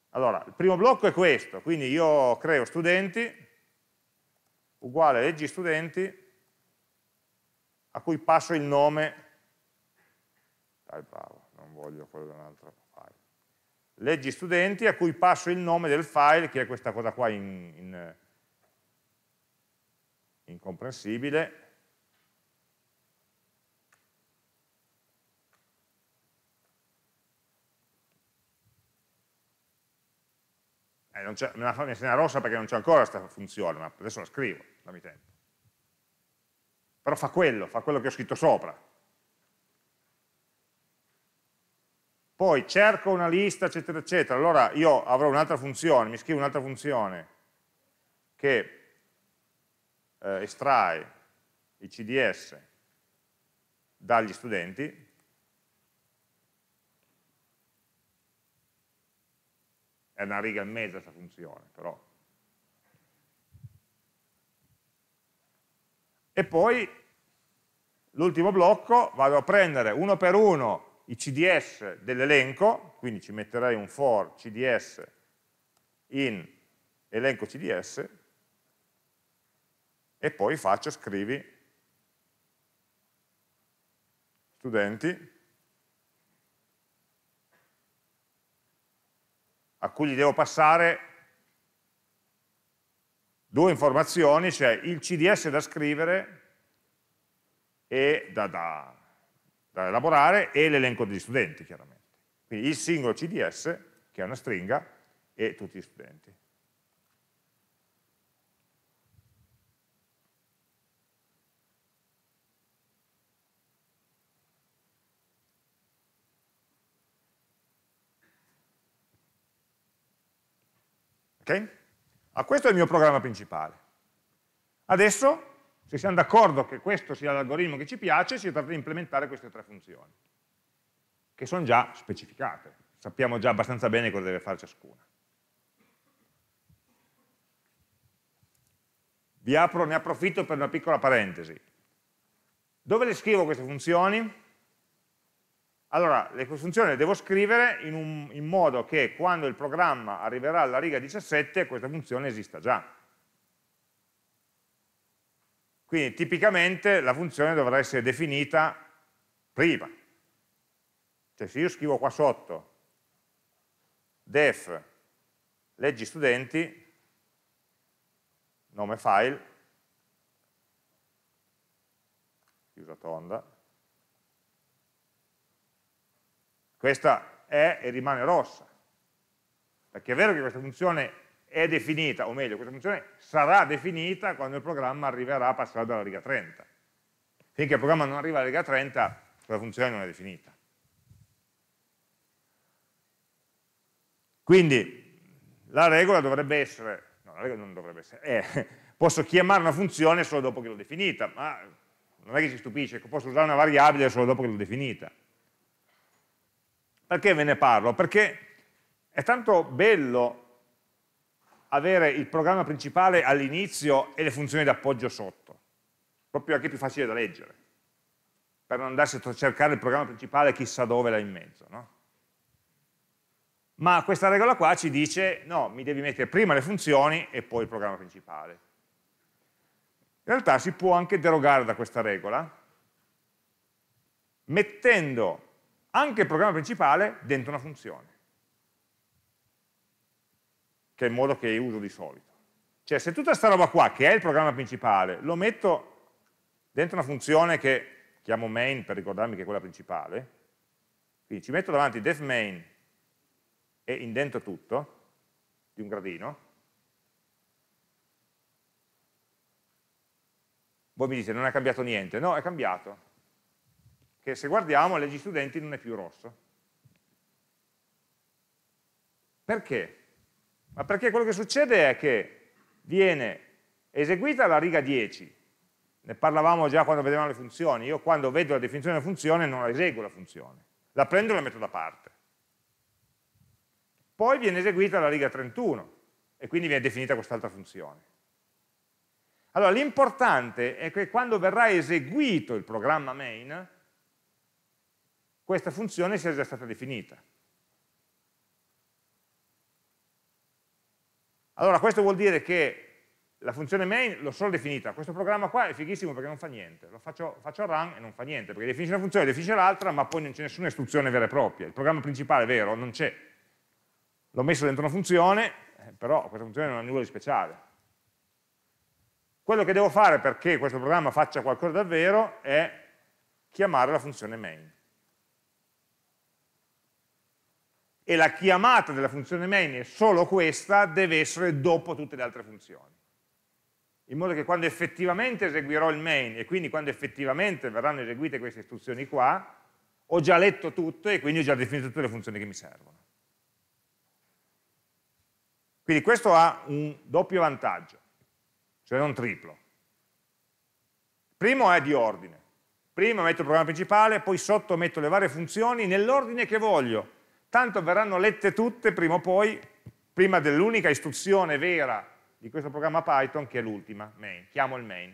Allora, il primo blocco è questo, quindi io creo studenti uguale leggi studenti a cui passo il nome, dai bravo, non voglio quello di un altro file, leggi studenti a cui passo il nome del file, che è questa cosa qua in, in, incomprensibile, eh, non c'è, me la rossa perché non c'è ancora questa funzione, ma adesso la scrivo, dammi tempo però fa quello, fa quello che ho scritto sopra. Poi cerco una lista, eccetera, eccetera. Allora io avrò un'altra funzione, mi scrivo un'altra funzione che eh, estrae i CDS dagli studenti, è una riga e mezza questa funzione, però e poi l'ultimo blocco vado a prendere uno per uno i CDS dell'elenco, quindi ci metterei un for CDS in elenco CDS e poi faccio scrivi studenti a cui gli devo passare due informazioni, cioè il CDS da scrivere e da, da, da elaborare e l'elenco degli studenti, chiaramente. Quindi il singolo CDS, che è una stringa, e tutti gli studenti. Okay? Ah, questo è il mio programma principale. Adesso, se siamo d'accordo che questo sia l'algoritmo che ci piace, si tratta di implementare queste tre funzioni, che sono già specificate. Sappiamo già abbastanza bene cosa deve fare ciascuna. Vi apro, ne approfitto per una piccola parentesi. Dove le scrivo queste funzioni? Allora, le funzioni le devo scrivere in, un, in modo che quando il programma arriverà alla riga 17 questa funzione esista già. Quindi tipicamente la funzione dovrà essere definita prima. Cioè se io scrivo qua sotto def leggi studenti, nome file, chiusa tonda, Questa è e rimane rossa, perché è vero che questa funzione è definita, o meglio, questa funzione sarà definita quando il programma arriverà, a passare dalla riga 30. Finché il programma non arriva alla riga 30, la funzione non è definita. Quindi la regola dovrebbe essere, no, la regola non dovrebbe essere, eh, posso chiamare una funzione solo dopo che l'ho definita, ma non è che ci stupisce, posso usare una variabile solo dopo che l'ho definita. Perché ve ne parlo? Perché è tanto bello avere il programma principale all'inizio e le funzioni d'appoggio sotto, proprio anche più facile da leggere, per non andarsi a cercare il programma principale chissà dove là in mezzo. No? Ma questa regola qua ci dice, no, mi devi mettere prima le funzioni e poi il programma principale. In realtà si può anche derogare da questa regola, mettendo anche il programma principale dentro una funzione, che è il modo che uso di solito. Cioè se tutta questa roba qua, che è il programma principale, lo metto dentro una funzione che chiamo main per ricordarmi che è quella principale, quindi ci metto davanti def main e indento tutto, di un gradino, voi mi dite non è cambiato niente, no è cambiato, che se guardiamo leggi studenti non è più rosso. Perché? Ma perché quello che succede è che viene eseguita la riga 10, ne parlavamo già quando vedevamo le funzioni, io quando vedo la definizione della funzione non la eseguo la funzione, la prendo e la metto da parte. Poi viene eseguita la riga 31 e quindi viene definita quest'altra funzione. Allora l'importante è che quando verrà eseguito il programma main, questa funzione sia già stata definita. Allora questo vuol dire che la funzione main l'ho solo definita, questo programma qua è fighissimo perché non fa niente, lo faccio, faccio run e non fa niente, perché definisce una funzione, definisce l'altra, ma poi non c'è nessuna istruzione vera e propria, il programma principale vero non c'è, l'ho messo dentro una funzione, eh, però questa funzione non ha nulla di speciale. Quello che devo fare perché questo programma faccia qualcosa davvero è chiamare la funzione main. e la chiamata della funzione main è solo questa, deve essere dopo tutte le altre funzioni. In modo che quando effettivamente eseguirò il main e quindi quando effettivamente verranno eseguite queste istruzioni qua, ho già letto tutto e quindi ho già definito tutte le funzioni che mi servono. Quindi questo ha un doppio vantaggio, cioè non triplo. Primo è di ordine. Prima metto il programma principale, poi sotto metto le varie funzioni nell'ordine che voglio, tanto verranno lette tutte prima o poi, prima dell'unica istruzione vera di questo programma Python, che è l'ultima, main, chiamo il main.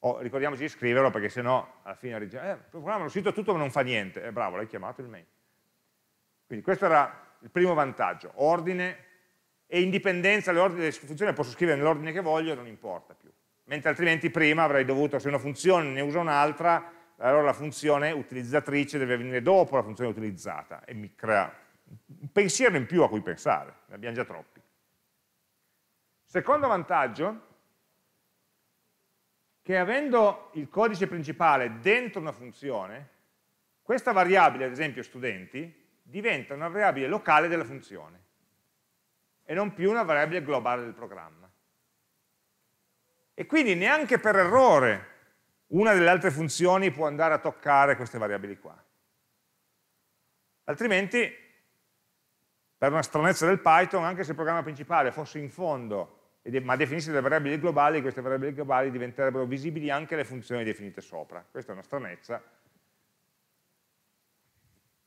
Oh, ricordiamoci di scriverlo perché sennò alla fine dice, eh, il programma lo scritto tutto ma non fa niente. Eh, bravo, l'hai chiamato il main. Quindi questo era il primo vantaggio, ordine e indipendenza, le, ordine, le funzioni le posso scrivere nell'ordine che voglio, non importa più. Mentre altrimenti prima avrei dovuto, se una funzione ne uso un'altra, allora la funzione utilizzatrice deve venire dopo la funzione utilizzata e mi crea un pensiero in più a cui pensare, ne abbiamo già troppi. Secondo vantaggio, che avendo il codice principale dentro una funzione, questa variabile, ad esempio studenti, diventa una variabile locale della funzione e non più una variabile globale del programma. E quindi neanche per errore una delle altre funzioni può andare a toccare queste variabili qua. Altrimenti, per una stranezza del Python, anche se il programma principale fosse in fondo ma definisse delle variabili globali, queste variabili globali diventerebbero visibili anche le funzioni definite sopra. Questa è una stranezza.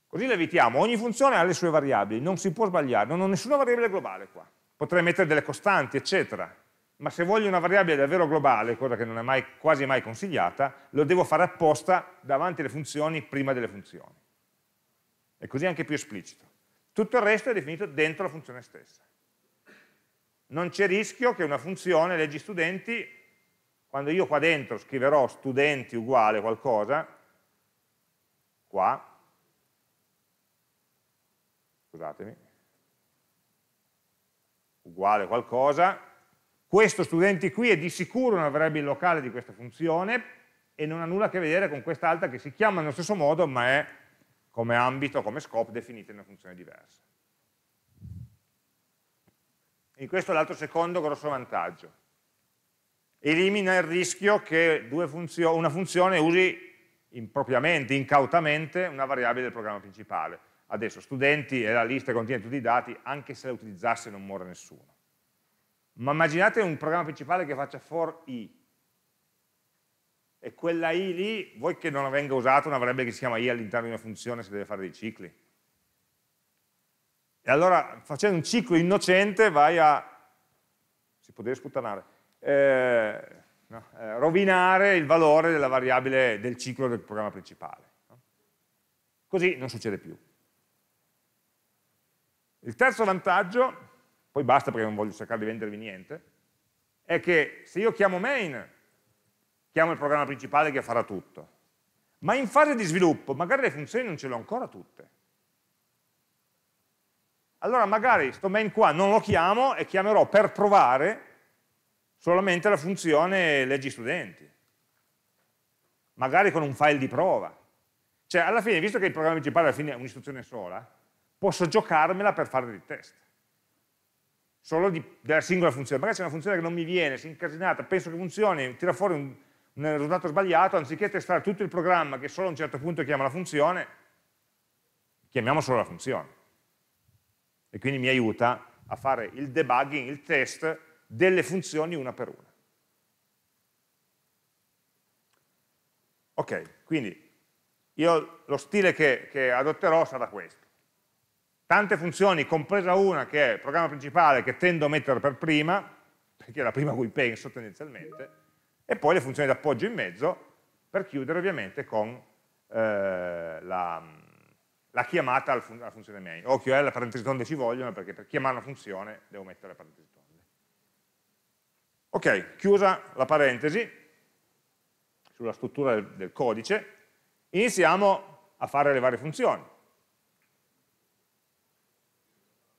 Così le evitiamo. Ogni funzione ha le sue variabili, non si può sbagliare, non ho nessuna variabile globale qua. Potrei mettere delle costanti, eccetera ma se voglio una variabile davvero globale, cosa che non è mai, quasi mai consigliata, lo devo fare apposta davanti alle funzioni prima delle funzioni. E così è anche più esplicito. Tutto il resto è definito dentro la funzione stessa. Non c'è rischio che una funzione leggi studenti, quando io qua dentro scriverò studenti uguale qualcosa, qua, scusatemi, uguale qualcosa, questo studente qui è di sicuro una variabile locale di questa funzione e non ha nulla a che vedere con quest'altra che si chiama nello stesso modo ma è come ambito, come scope definita in una funzione diversa. E questo è l'altro secondo grosso vantaggio. Elimina il rischio che funzio una funzione usi impropriamente, incautamente, una variabile del programma principale. Adesso studenti è la lista che contiene tutti i dati, anche se la utilizzasse non muore nessuno ma immaginate un programma principale che faccia for i e quella i lì, voi che non venga usata una variabile che si chiama i all'interno di una funzione se deve fare dei cicli e allora facendo un ciclo innocente vai a si può sputtanare eh, no, eh, rovinare il valore della variabile del ciclo del programma principale no? così non succede più il terzo vantaggio poi basta perché non voglio cercare di vendervi niente, è che se io chiamo main, chiamo il programma principale che farà tutto, ma in fase di sviluppo magari le funzioni non ce le ho ancora tutte. Allora magari sto main qua non lo chiamo e chiamerò per provare solamente la funzione leggi studenti, magari con un file di prova. Cioè alla fine, visto che il programma principale alla fine è un'istruzione sola, posso giocarmela per fare dei test solo di, della singola funzione. Magari c'è una funzione che non mi viene, si è incasinata, penso che funzioni, tira fuori un, un risultato sbagliato, anziché testare tutto il programma che solo a un certo punto chiama la funzione, chiamiamo solo la funzione. E quindi mi aiuta a fare il debugging, il test delle funzioni una per una. Ok, quindi io lo stile che, che adotterò sarà questo tante funzioni, compresa una che è il programma principale che tendo a mettere per prima, perché è la prima a cui penso tendenzialmente, e poi le funzioni d'appoggio in mezzo per chiudere ovviamente con eh, la, la, chiamata alla, fun alla funzione main. Eh, le parentesi tonde ci vogliono perché per chiamare una funzione devo mettere le parentesi tonde. Ok, chiusa la parentesi sulla struttura del, del codice, iniziamo a fare le varie funzioni.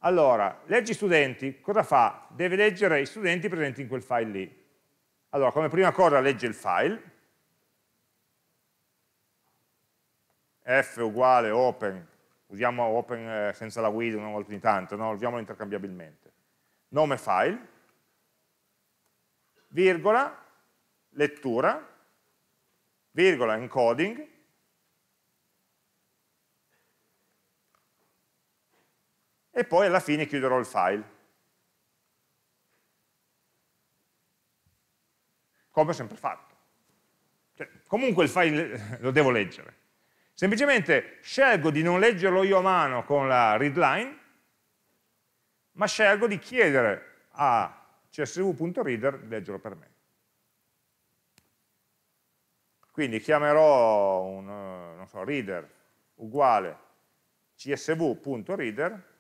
Allora, leggi studenti, cosa fa? Deve leggere i studenti presenti in quel file lì. Allora, come prima cosa legge il file, f uguale open, usiamo open eh, senza la guida una volta ogni tanto, no? usiamolo intercambiabilmente, nome file, virgola, lettura, virgola, encoding, e poi alla fine chiuderò il file. Come ho sempre fatto. Cioè, comunque il file lo devo leggere. Semplicemente scelgo di non leggerlo io a mano con la readline, ma scelgo di chiedere a csv.reader di leggerlo per me. Quindi chiamerò un eh, non so, reader uguale csv.reader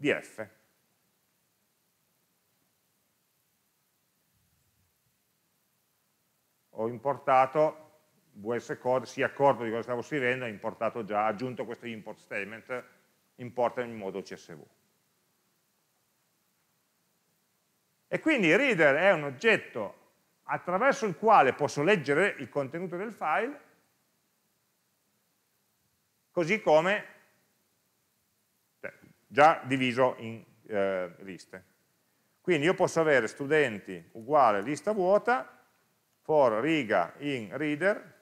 di f. Ho importato vs code, si è accorto di cosa stavo scrivendo, ha importato già, ha aggiunto questo import statement, importa in modo CSV. E quindi reader è un oggetto attraverso il quale posso leggere il contenuto del file, così come già diviso in eh, liste. Quindi io posso avere studenti uguale lista vuota for riga in reader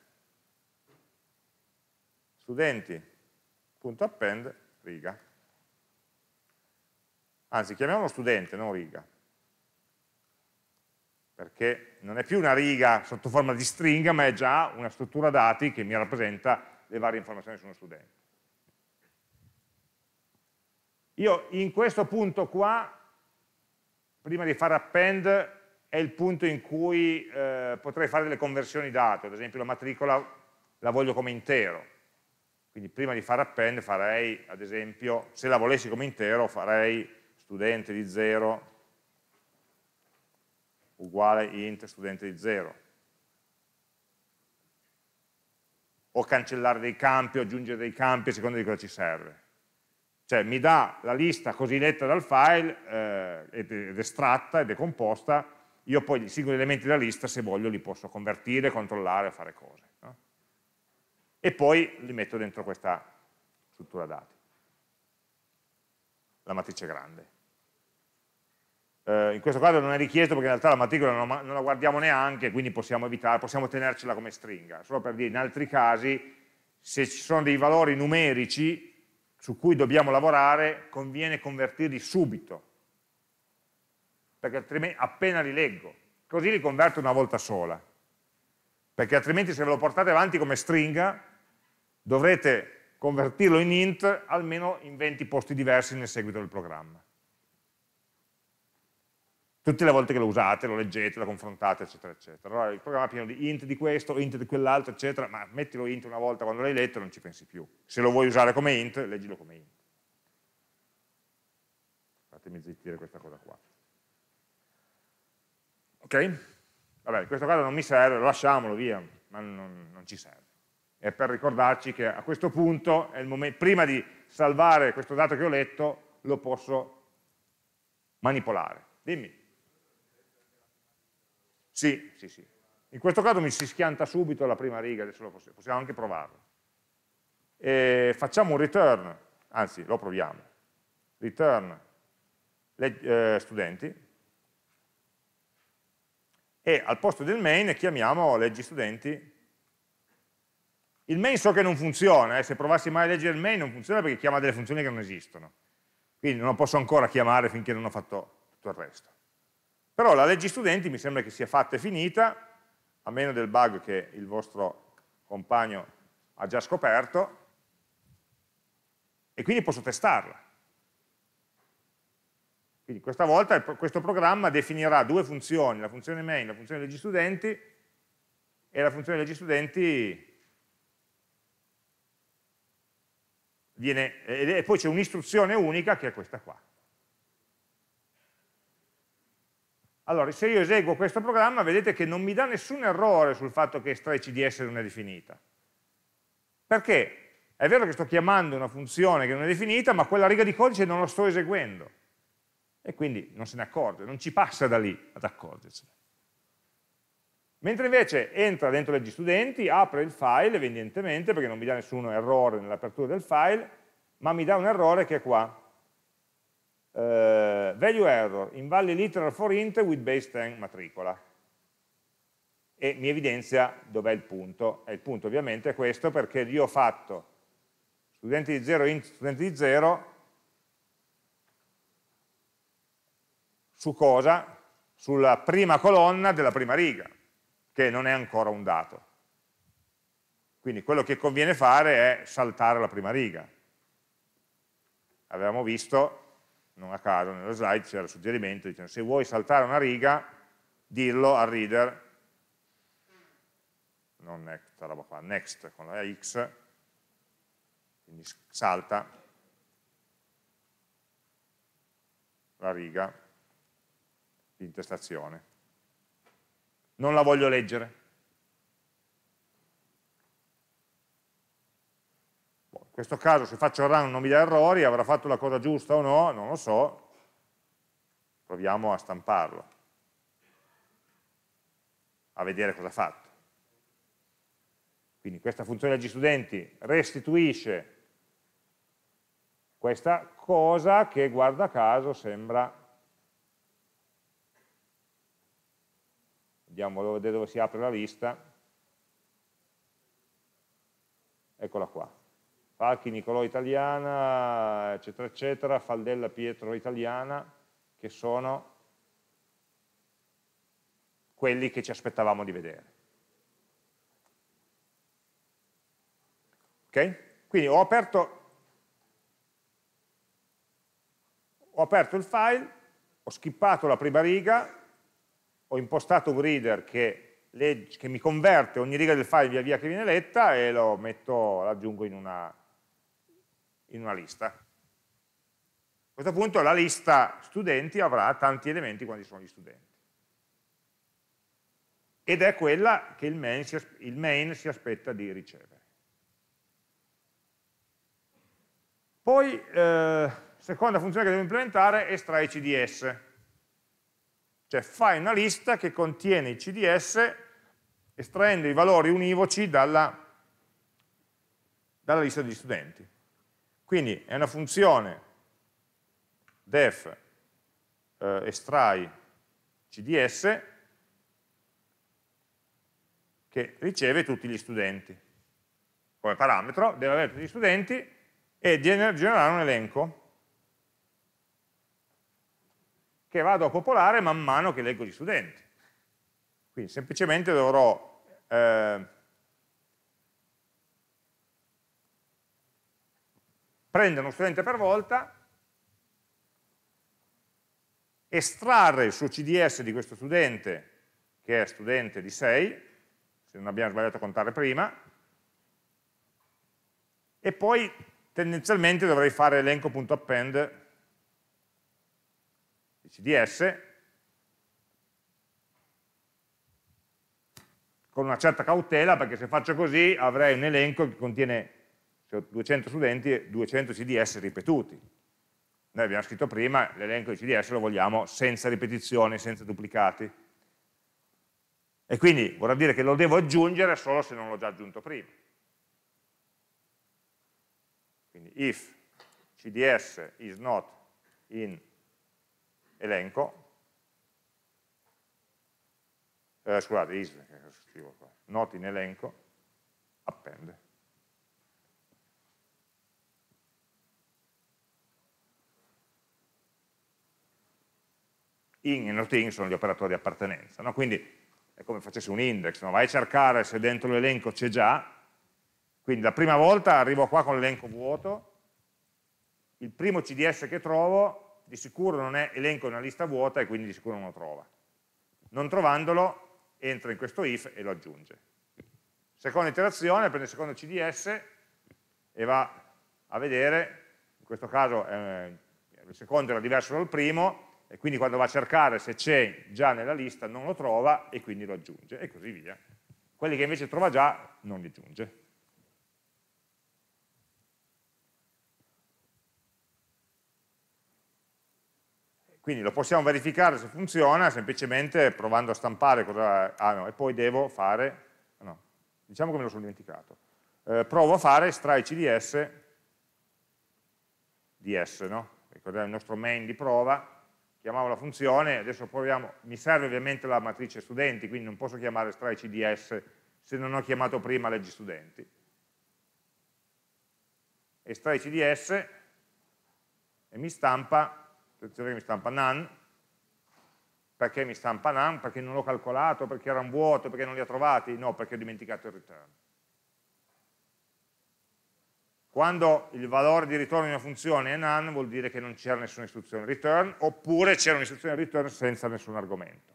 studenti.append riga. Anzi, chiamiamolo studente, non riga, perché non è più una riga sotto forma di stringa, ma è già una struttura dati che mi rappresenta le varie informazioni su uno studente. Io in questo punto qua, prima di fare append, è il punto in cui eh, potrei fare delle conversioni dato, ad esempio la matricola la voglio come intero. Quindi prima di fare append farei, ad esempio, se la volessi come intero, farei studente di 0 uguale int studente di 0. O cancellare dei campi, o aggiungere dei campi a seconda di cosa ci serve cioè mi dà la lista così letta dal file eh, ed, estratta ed è composta, io poi i singoli elementi della lista se voglio li posso convertire, controllare, fare cose. No? E poi li metto dentro questa struttura dati, la matrice grande. Eh, in questo caso non è richiesto perché in realtà la matricola non, non la guardiamo neanche, quindi possiamo evitare, possiamo tenercela come stringa, solo per dire in altri casi se ci sono dei valori numerici su cui dobbiamo lavorare conviene convertirli subito, perché altrimenti appena li leggo, così li converto una volta sola, perché altrimenti se ve lo portate avanti come stringa dovrete convertirlo in int almeno in 20 posti diversi nel seguito del programma tutte le volte che lo usate, lo leggete, lo confrontate, eccetera, eccetera. Allora il programma è pieno di int di questo, int di quell'altro, eccetera, ma mettilo int una volta quando l'hai letto e non ci pensi più. Se lo vuoi usare come int, leggilo come int. Fatemi zittire questa cosa qua. Ok? Vabbè, in questo caso non mi serve, lo lasciamolo via, ma non, non ci serve. È per ricordarci che a questo punto, è il momento, prima di salvare questo dato che ho letto, lo posso manipolare. Dimmi. Sì, sì, sì. In questo caso mi si schianta subito la prima riga, adesso possiamo, possiamo, anche provarlo. E facciamo un return, anzi lo proviamo, return le, eh, studenti e al posto del main chiamiamo leggi studenti. Il main so che non funziona, eh, se provassi mai a leggere il main non funziona perché chiama delle funzioni che non esistono. Quindi non lo posso ancora chiamare finché non ho fatto tutto il resto. Però la legge studenti mi sembra che sia fatta e finita, a meno del bug che il vostro compagno ha già scoperto, e quindi posso testarla. Quindi questa volta questo programma definirà due funzioni, la funzione main, la funzione leggi studenti, e la funzione leggi studenti viene, e poi c'è un'istruzione unica che è questa qua. Allora, se io eseguo questo programma, vedete che non mi dà nessun errore sul fatto che stretch di essere non è definita. Perché? È vero che sto chiamando una funzione che non è definita, ma quella riga di codice non lo sto eseguendo. E quindi non se ne accorge, non ci passa da lì ad accorgersene. Mentre invece entra dentro leggi studenti, apre il file, evidentemente, perché non mi dà nessun errore nell'apertura del file, ma mi dà un errore che è qua, eh, value error, invalid literal for int with base 10 matricola e mi evidenzia dov'è il punto e il punto ovviamente è questo perché io ho fatto studenti di 0 int studenti di 0 su cosa? sulla prima colonna della prima riga che non è ancora un dato quindi quello che conviene fare è saltare la prima riga avevamo visto non a caso nella slide c'era il suggerimento dicendo se vuoi saltare una riga, dirlo al reader, non questa roba qua, next con la X, quindi salta la riga di intestazione. Non la voglio leggere. In questo caso se faccio run non mi dà errori, avrà fatto la cosa giusta o no, non lo so, proviamo a stamparlo, a vedere cosa ha fatto. Quindi questa funzione leggi studenti restituisce questa cosa che guarda caso sembra, vediamo a dove si apre la lista, eccola qua. Falchi Nicolò Italiana, eccetera, eccetera, Faldella Pietro Italiana, che sono quelli che ci aspettavamo di vedere. Ok? Quindi ho aperto, ho aperto il file, ho skippato la prima riga, ho impostato un reader che, legge, che mi converte ogni riga del file via via che viene letta e lo metto, l'aggiungo in una in una lista. A questo punto la lista studenti avrà tanti elementi quanti sono gli studenti. Ed è quella che il main si, il main si aspetta di ricevere. Poi, eh, seconda funzione che devo implementare, è estrae i CDS. Cioè fai una lista che contiene i CDS estraendo i valori univoci dalla, dalla lista degli studenti. Quindi è una funzione def eh, estrai cds che riceve tutti gli studenti. Come parametro deve avere tutti gli studenti e generare un elenco che vado a popolare man mano che leggo gli studenti. Quindi semplicemente dovrò eh, prendere uno studente per volta, estrarre il suo CDS di questo studente, che è studente di 6, se non abbiamo sbagliato a contare prima, e poi tendenzialmente dovrei fare elenco.append di CDS con una certa cautela perché se faccio così avrei un elenco che contiene se cioè, 200 studenti, e 200 CDS ripetuti. Noi abbiamo scritto prima, l'elenco di CDS lo vogliamo senza ripetizioni, senza duplicati. E quindi vorrà dire che lo devo aggiungere solo se non l'ho già aggiunto prima. Quindi if CDS is not in elenco, eh, scusate, is, scrivo qua, not in elenco, appende. in e not in sono gli operatori di appartenenza. No? Quindi è come facessi un index, no? vai a cercare se dentro l'elenco c'è già, quindi la prima volta arrivo qua con l'elenco vuoto, il primo CDS che trovo di sicuro non è elenco in una lista vuota e quindi di sicuro non lo trova. Non trovandolo entra in questo if e lo aggiunge. Seconda iterazione, prende il secondo CDS e va a vedere, in questo caso eh, il secondo era diverso dal primo, e quindi quando va a cercare se c'è già nella lista non lo trova e quindi lo aggiunge e così via. Quelli che invece trova già non li aggiunge. Quindi lo possiamo verificare se funziona semplicemente provando a stampare cosa... Ah no, e poi devo fare... No, diciamo che me lo sono dimenticato. Eh, provo a fare strai cds ds, no? Ricordiamo il nostro main di prova chiamavo la funzione, adesso proviamo, mi serve ovviamente la matrice studenti, quindi non posso chiamare stray cds se non ho chiamato prima leggi studenti. E stray cds e mi stampa, attenzione che mi stampa none, perché mi stampa none? Perché non l'ho calcolato, perché era un vuoto, perché non li ha trovati? No, perché ho dimenticato il return. Quando il valore di ritorno di una funzione è none vuol dire che non c'era nessuna istruzione return oppure c'era un'istruzione return senza nessun argomento.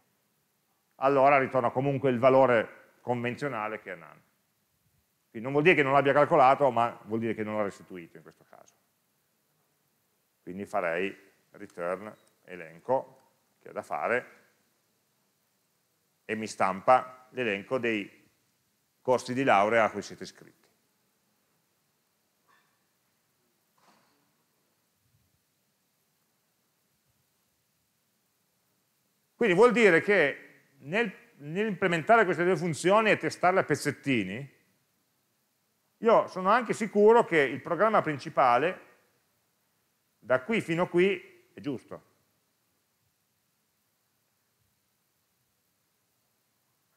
Allora ritorna comunque il valore convenzionale che è none. Quindi non vuol dire che non l'abbia calcolato, ma vuol dire che non l'ha restituito in questo caso. Quindi farei return elenco, che è da fare, e mi stampa l'elenco dei corsi di laurea a cui siete iscritti. Quindi vuol dire che nel, nell'implementare queste due funzioni e testarle a pezzettini, io sono anche sicuro che il programma principale, da qui fino a qui, è giusto.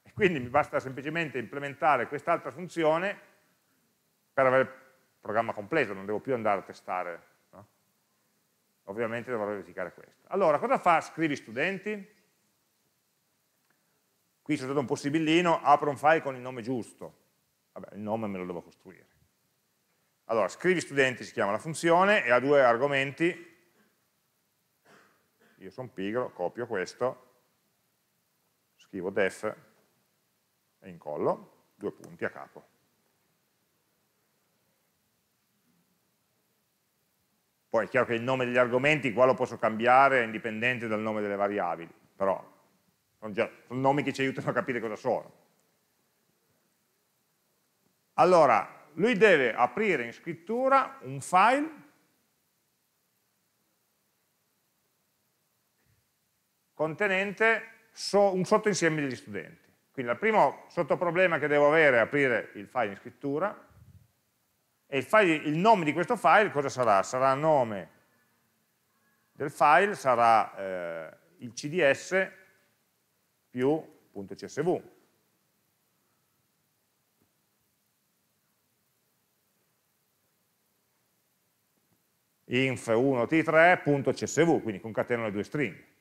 E quindi mi basta semplicemente implementare quest'altra funzione per avere il programma completo, non devo più andare a testare. No? Ovviamente dovrò verificare questo. Allora, cosa fa scrivi studenti? qui c'è stato un possibilino, apro un file con il nome giusto, vabbè il nome me lo devo costruire. Allora, scrivi studenti si chiama la funzione e ha due argomenti, io sono pigro, copio questo, scrivo def e incollo, due punti a capo. Poi è chiaro che il nome degli argomenti qua lo posso cambiare indipendente dal nome delle variabili, però sono, già, sono nomi che ci aiutano a capire cosa sono. Allora, lui deve aprire in scrittura un file contenente so, un sottoinsieme degli studenti. Quindi il primo sottoproblema che devo avere è aprire il file in scrittura e il, file, il nome di questo file cosa sarà? Sarà nome del file, sarà eh, il CDS più punto CSV. inf 1t3.csv, quindi concatenano le due stringhe.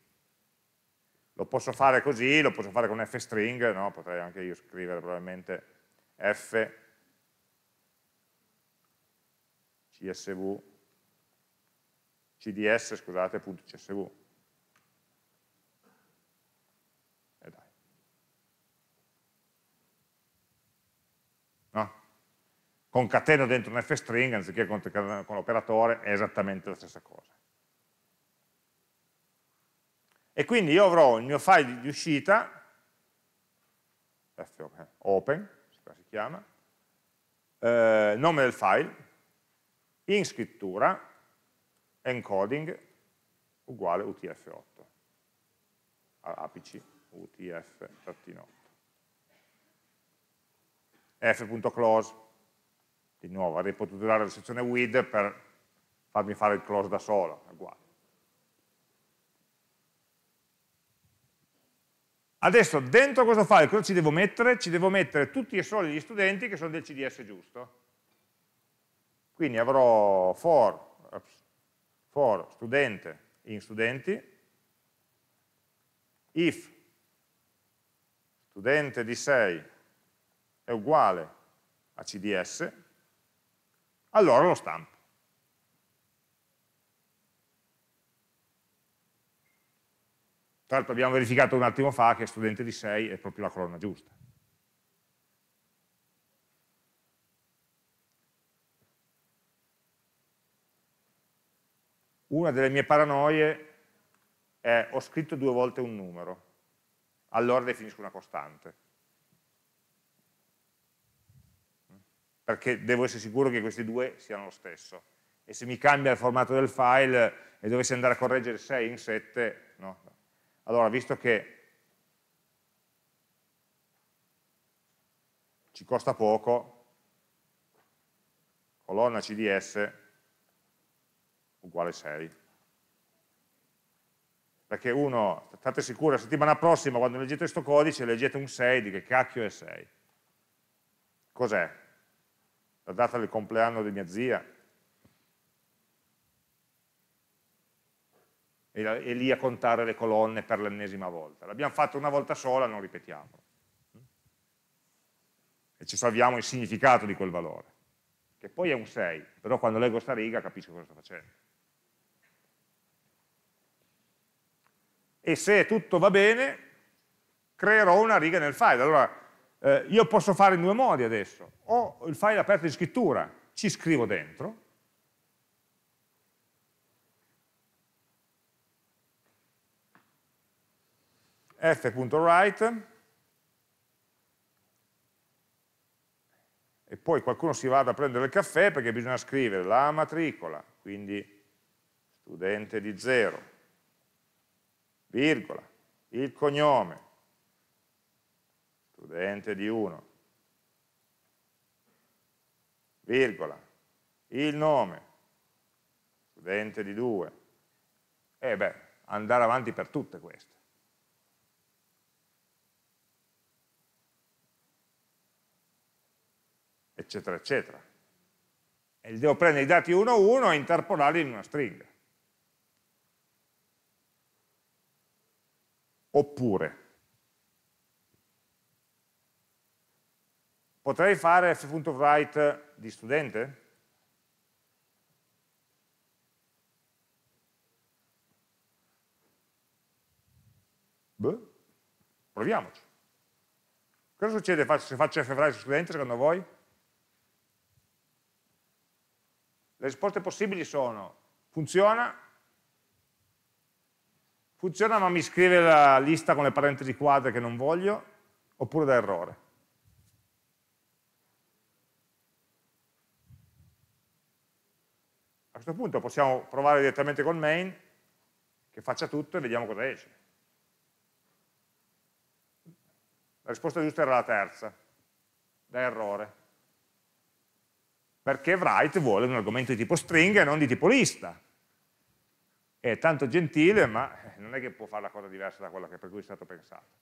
Lo posso fare così, lo posso fare con fstring, no? potrei anche io scrivere probabilmente f csv, cds, scusate, .csv. concateno dentro un fstring anziché con, con l'operatore è esattamente la stessa cosa. E quindi io avrò il mio file di uscita, eh, open, si chiama, eh, nome del file, in scrittura, encoding, uguale UTF-8, apici UTF-8, f.close, di nuovo, avrei potuto usare la sezione with per farmi fare il close da solo, uguale. Adesso dentro questo file cosa ci devo mettere? Ci devo mettere tutti e soli gli studenti che sono del CDS giusto. Quindi avrò for, for studente in studenti, if studente di 6 è uguale a CDS, allora lo stampo. Tra l'altro abbiamo verificato un attimo fa che studente di 6 è proprio la colonna giusta. Una delle mie paranoie è ho scritto due volte un numero, allora definisco una costante. perché devo essere sicuro che questi due siano lo stesso. E se mi cambia il formato del file e dovessi andare a correggere 6 in 7, no. Allora, visto che ci costa poco, colonna CDS uguale 6. Perché uno, state sicuri, la settimana prossima quando leggete questo codice leggete un 6, di che cacchio è 6? Cos'è? la data del compleanno di mia zia. E, la, e lì a contare le colonne per l'ennesima volta. L'abbiamo fatto una volta sola, non ripetiamolo. E ci salviamo il significato di quel valore, che poi è un 6, però quando leggo sta riga capisco cosa sto facendo. E se tutto va bene, creerò una riga nel file. Allora eh, io posso fare in due modi adesso, o il file aperto di scrittura, ci scrivo dentro, f.write e poi qualcuno si vada a prendere il caffè perché bisogna scrivere la matricola, quindi studente di zero, virgola, il cognome, studente di 1, virgola, il nome, studente di 2, e eh, beh, andare avanti per tutte queste. eccetera, eccetera. E devo prendere i dati 1, 1 e interpolarli in una stringa. Oppure, Potrei fare f.write di studente? Beh, proviamoci. Cosa succede se faccio f.write di studente secondo voi? Le risposte possibili sono funziona, funziona ma mi scrive la lista con le parentesi quadre che non voglio, oppure da errore. A questo punto possiamo provare direttamente col main, che faccia tutto e vediamo cosa esce. La risposta giusta era la terza, da errore. Perché write vuole un argomento di tipo stringa e non di tipo lista. È tanto gentile, ma non è che può fare la cosa diversa da quella per cui è stato pensato.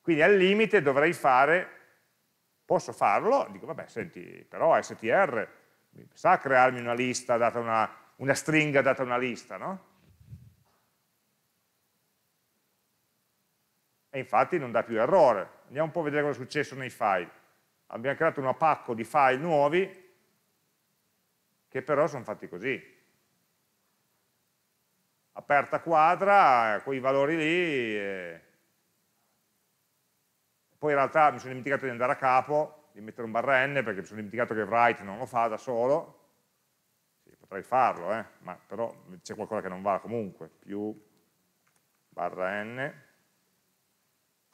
Quindi al limite dovrei fare, posso farlo, dico vabbè, senti, però STR sa crearmi una lista, data una, una stringa data una lista, no? E infatti non dà più errore. Andiamo un po' a vedere cosa è successo nei file. Abbiamo creato un appacco di file nuovi che però sono fatti così. Aperta quadra, quei valori lì, e... poi in realtà mi sono dimenticato di andare a capo, di mettere un barra n perché mi sono dimenticato che write non lo fa da solo, sì, potrei farlo, eh, ma però c'è qualcosa che non va comunque, più barra n,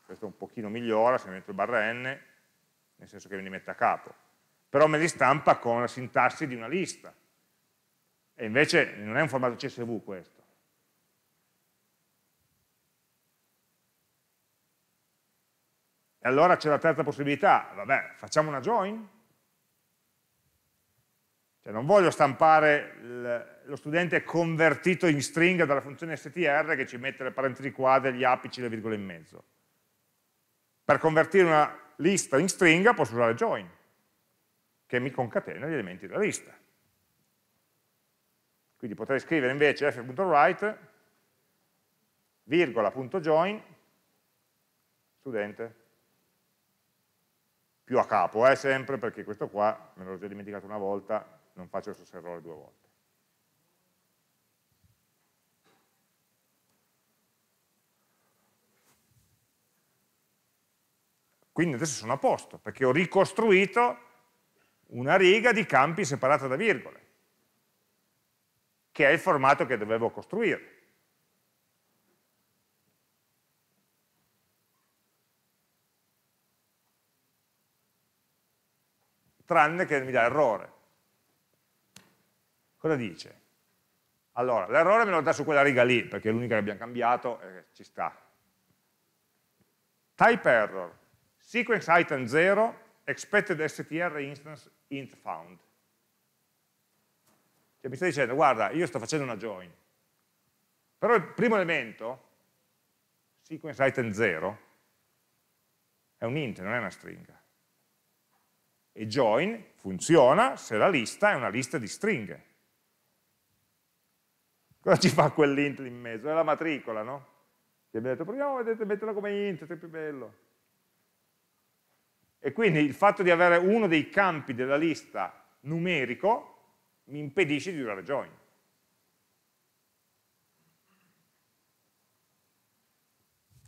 questo un pochino migliora se mi metto il barra n, nel senso che me li mette a capo, però me li stampa con la sintassi di una lista, e invece non è un formato CSV questo, E allora c'è la terza possibilità, vabbè, facciamo una join? Cioè non voglio stampare lo studente convertito in stringa dalla funzione str che ci mette le parentesi quadre, gli apici, le virgole in mezzo. Per convertire una lista in stringa posso usare join, che mi concatena gli elementi della lista. Quindi potrei scrivere invece f.write virgola.join studente più a capo, eh, sempre, perché questo qua me l'ho già dimenticato una volta, non faccio lo stesso errore due volte. Quindi adesso sono a posto, perché ho ricostruito una riga di campi separata da virgole, che è il formato che dovevo costruire. tranne che mi dà errore. Cosa dice? Allora, l'errore me lo dà su quella riga lì, perché è l'unica che abbiamo cambiato, e ci sta. Type error, sequence item 0, expected str instance int found. Cioè mi sta dicendo, guarda, io sto facendo una join, però il primo elemento, sequence item 0, è un int, non è una stringa. E join funziona se la lista è una lista di stringhe. Cosa ci fa quell'int lì in mezzo? È la matricola, no? Che abbiamo detto, proviamo a metterla come int, è più bello. E quindi il fatto di avere uno dei campi della lista numerico mi impedisce di usare join.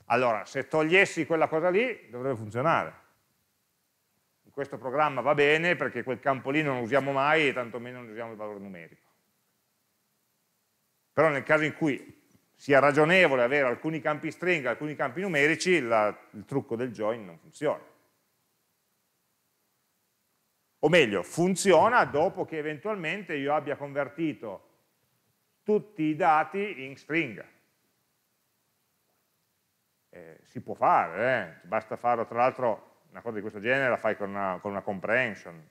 Allora, se togliessi quella cosa lì, dovrebbe funzionare questo programma va bene perché quel campo lì non lo usiamo mai e tantomeno non usiamo il valore numerico. Però nel caso in cui sia ragionevole avere alcuni campi stringa, alcuni campi numerici, la, il trucco del join non funziona. O meglio, funziona dopo che eventualmente io abbia convertito tutti i dati in stringa. Eh, si può fare, eh? basta farlo tra l'altro una cosa di questo genere la fai con una, con una comprehension.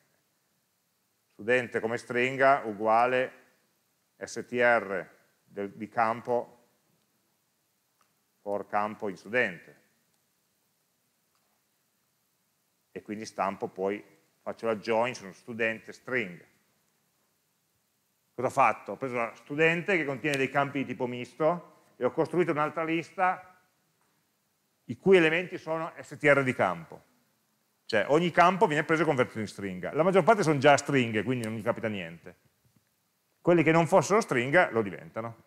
Studente come stringa uguale str del, di campo for campo in studente. E quindi stampo poi, faccio la join su studente string. Cosa ho fatto? Ho preso la studente che contiene dei campi di tipo misto e ho costruito un'altra lista i cui elementi sono str di campo. Cioè ogni campo viene preso e convertito in stringa. La maggior parte sono già stringhe, quindi non gli capita niente. Quelli che non fossero stringa lo diventano.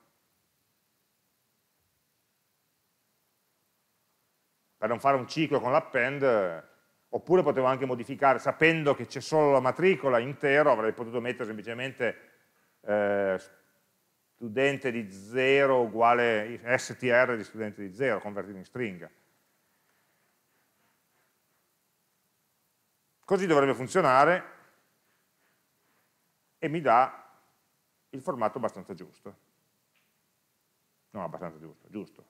Per non fare un ciclo con l'append, oppure potevo anche modificare, sapendo che c'è solo la matricola intero, avrei potuto mettere semplicemente eh, studente di 0 uguale str di studente di 0, convertito in stringa Così dovrebbe funzionare e mi dà il formato abbastanza giusto. No, abbastanza giusto, giusto.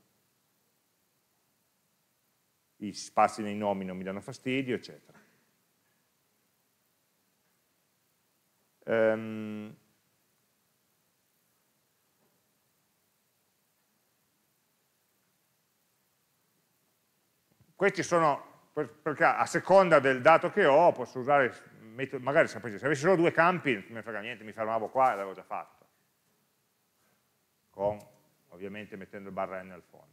I spazi nei nomi non mi danno fastidio, eccetera. Um, questi sono perché a seconda del dato che ho posso usare, magari se avessi solo due campi, non mi frega niente, mi fermavo qua e l'avevo già fatto, con, ovviamente mettendo il barra n al fondo.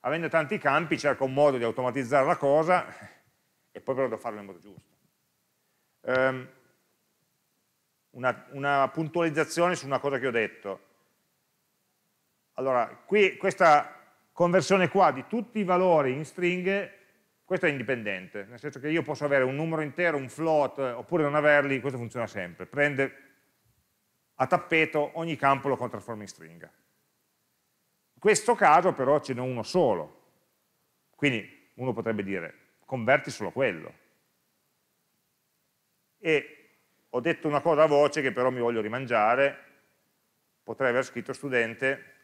Avendo tanti campi cerco un modo di automatizzare la cosa e poi però devo farlo nel modo giusto. Um, una, una puntualizzazione su una cosa che ho detto. Allora, qui questa conversione qua di tutti i valori in stringhe questo è indipendente, nel senso che io posso avere un numero intero, un float, oppure non averli, questo funziona sempre. Prende a tappeto ogni campo lo trasforma in stringa. In questo caso però ce n'è uno solo, quindi uno potrebbe dire converti solo quello. E ho detto una cosa a voce che però mi voglio rimangiare, potrei aver scritto studente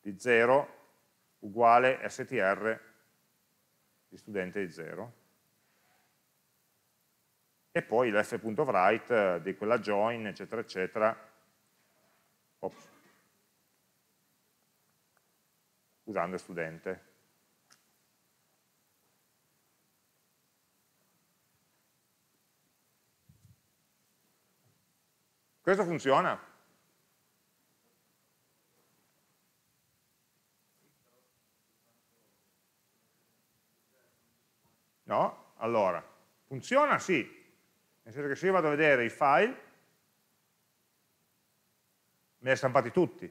di 0 uguale str di studente è 0, e poi l'f.write eh, di quella join, eccetera, eccetera, ops, usando studente. Questo funziona? No? Allora, funziona? Sì. Nel senso che se io vado a vedere i file, me li ha stampati tutti.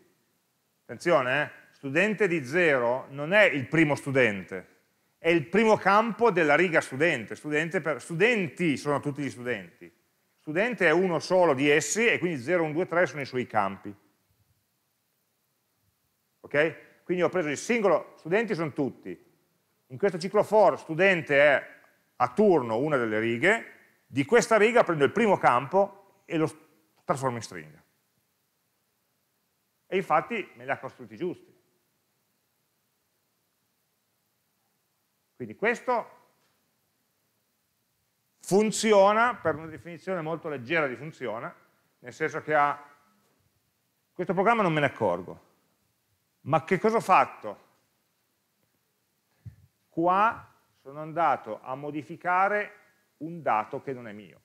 Attenzione, eh? studente di 0 non è il primo studente, è il primo campo della riga studente. studente per, studenti sono tutti gli studenti. Studente è uno solo di essi e quindi 0, 1, 2, 3 sono i suoi campi. Ok? Quindi ho preso il singolo, studenti sono tutti, in questo ciclo for studente è a turno una delle righe, di questa riga prendo il primo campo e lo trasformo in stringa. E infatti me li ha costruiti giusti. Quindi questo funziona per una definizione molto leggera di funziona, nel senso che ha questo programma non me ne accorgo, ma che cosa ho fatto? qua sono andato a modificare un dato che non è mio.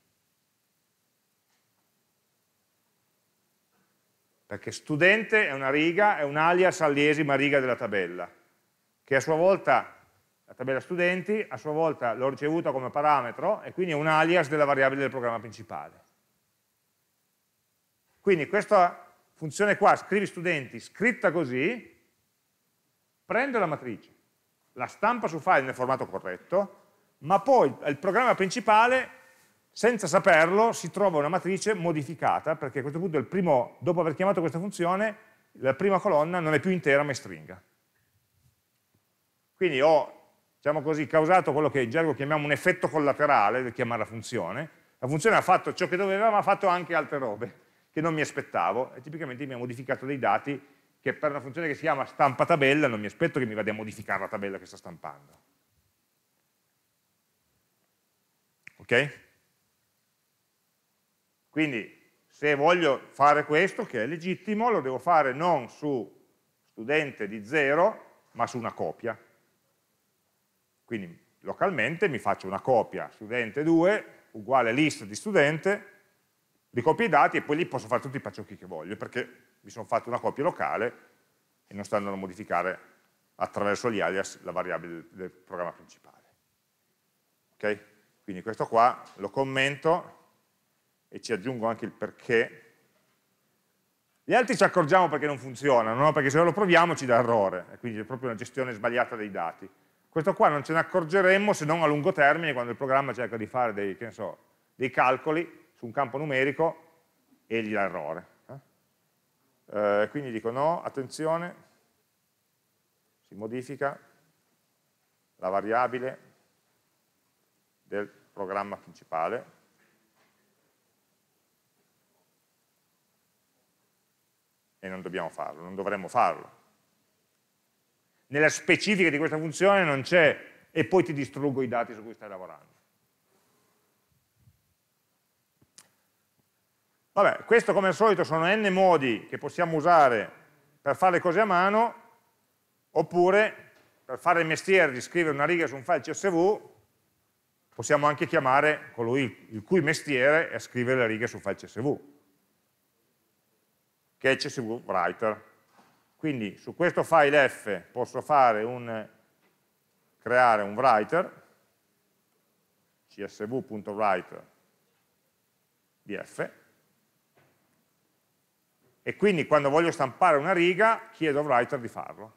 Perché studente è una riga, è un alias all'esima riga della tabella, che a sua volta, la tabella studenti, a sua volta l'ho ricevuta come parametro e quindi è un alias della variabile del programma principale. Quindi questa funzione qua, scrivi studenti, scritta così, prende la matrice la stampa su file nel formato corretto, ma poi il programma principale, senza saperlo, si trova una matrice modificata, perché a questo punto, primo, dopo aver chiamato questa funzione, la prima colonna non è più intera ma è stringa. Quindi ho, diciamo così, causato quello che in gergo chiamiamo un effetto collaterale del chiamare la funzione. La funzione ha fatto ciò che doveva, ma ha fatto anche altre robe che non mi aspettavo e tipicamente mi ha modificato dei dati che per una funzione che si chiama stampa tabella non mi aspetto che mi vada a modificare la tabella che sta stampando. Ok? Quindi se voglio fare questo, che è legittimo, lo devo fare non su studente di 0, ma su una copia. Quindi localmente mi faccio una copia studente 2 uguale list di studente, ricopio i dati e poi lì posso fare tutti i pacciocchi che voglio, perché mi sono fatto una copia locale e non sto andando a modificare attraverso gli alias la variabile del, programma principale. Okay? Quindi questo qua lo commento e ci aggiungo anche il perché. Gli altri ci accorgiamo perché non funzionano, perché se non lo proviamo ci dà errore, quindi è proprio una gestione sbagliata dei dati. Questo qua non ce ne accorgeremmo se non a lungo termine, quando il programma cerca di fare dei, so, dei calcoli su un campo numerico e gli dà errore. Eh, quindi dico no, attenzione, si modifica la variabile del programma principale, e non dobbiamo farlo, non dovremmo farlo. Nella specifica di questa funzione non c'è e poi ti distruggo i dati su cui stai lavorando. Vabbè, questo come al solito sono n modi che possiamo usare per fare le cose a mano, oppure per fare il mestiere di scrivere una riga su un file CSV, possiamo anche chiamare colui il cui mestiere è scrivere le righe su un file CSV, che è CSV Writer. Quindi su questo file F posso un, creare un writer, csv.writer di F, e quindi quando voglio stampare una riga chiedo a writer di farlo.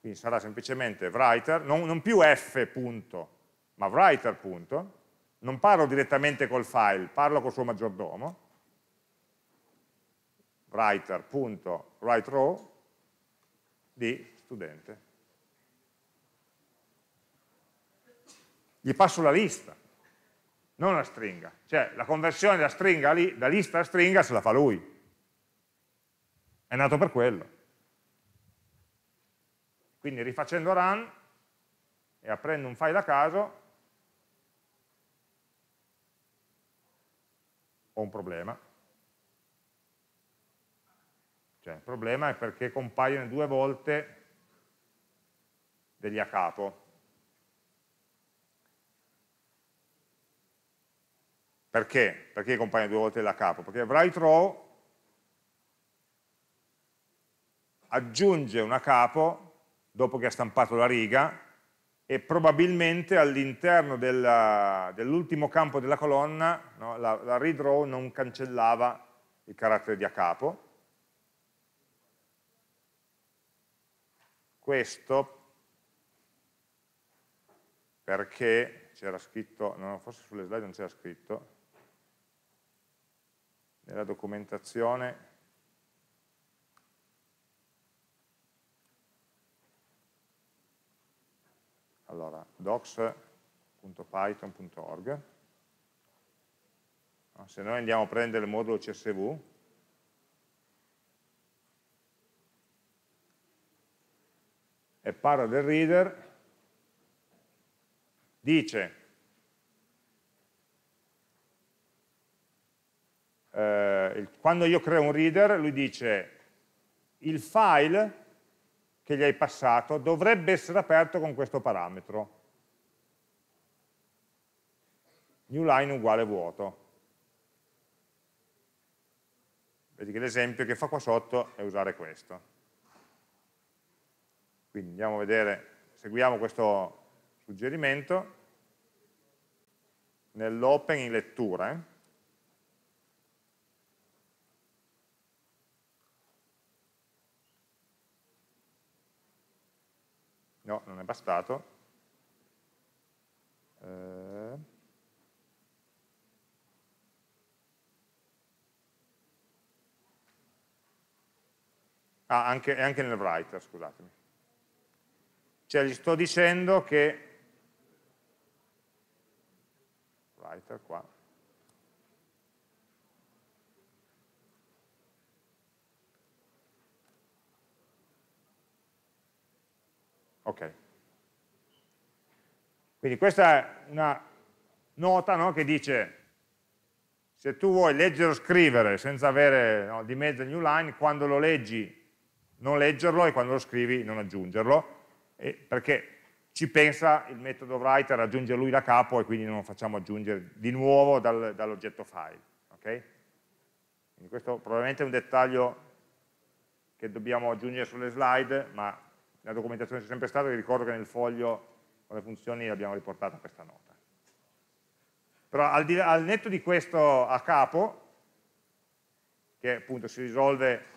Quindi sarà semplicemente writer, non, non più f punto, ma writer punto, non parlo direttamente col file, parlo col suo maggiordomo, writer.writeRow di studente. Gli passo la lista, non la stringa. Cioè la conversione da, stringa, da lista a stringa se la fa lui. È nato per quello. Quindi rifacendo run e aprendo un file a caso ho un problema. Cioè il problema è perché compaiono due volte degli a capo Perché? Perché compaiono due volte da capo? Perché write row aggiunge una capo dopo che ha stampato la riga e probabilmente all'interno dell'ultimo dell campo della colonna no, la, la read row non cancellava il carattere di a capo. Questo perché c'era scritto, no, forse sulle slide non c'era scritto, nella documentazione allora docs.python.org se noi andiamo a prendere il modulo CSV e parla del reader dice Eh, quando io creo un reader, lui dice il file che gli hai passato dovrebbe essere aperto con questo parametro. New line uguale vuoto. Vedi che l'esempio che fa qua sotto è usare questo. Quindi andiamo a vedere, seguiamo questo suggerimento nell'open in lettura. Eh, no, non è bastato. Eh, Ah, anche, anche, nel writer, scusatemi. Cioè gli sto dicendo che writer qua Ok. Quindi questa è una nota no, che dice se tu vuoi leggere o scrivere senza avere no, di mezzo il new line, quando lo leggi non leggerlo e quando lo scrivi non aggiungerlo, perché ci pensa il metodo writer, aggiunge lui da capo e quindi non lo facciamo aggiungere di nuovo dal, dall'oggetto file. Okay? questo probabilmente è un dettaglio che dobbiamo aggiungere sulle slide, ma la documentazione c'è sempre stata, vi ricordo che nel foglio con le funzioni abbiamo riportata questa nota. Però al, di, al netto di questo a capo, che appunto si risolve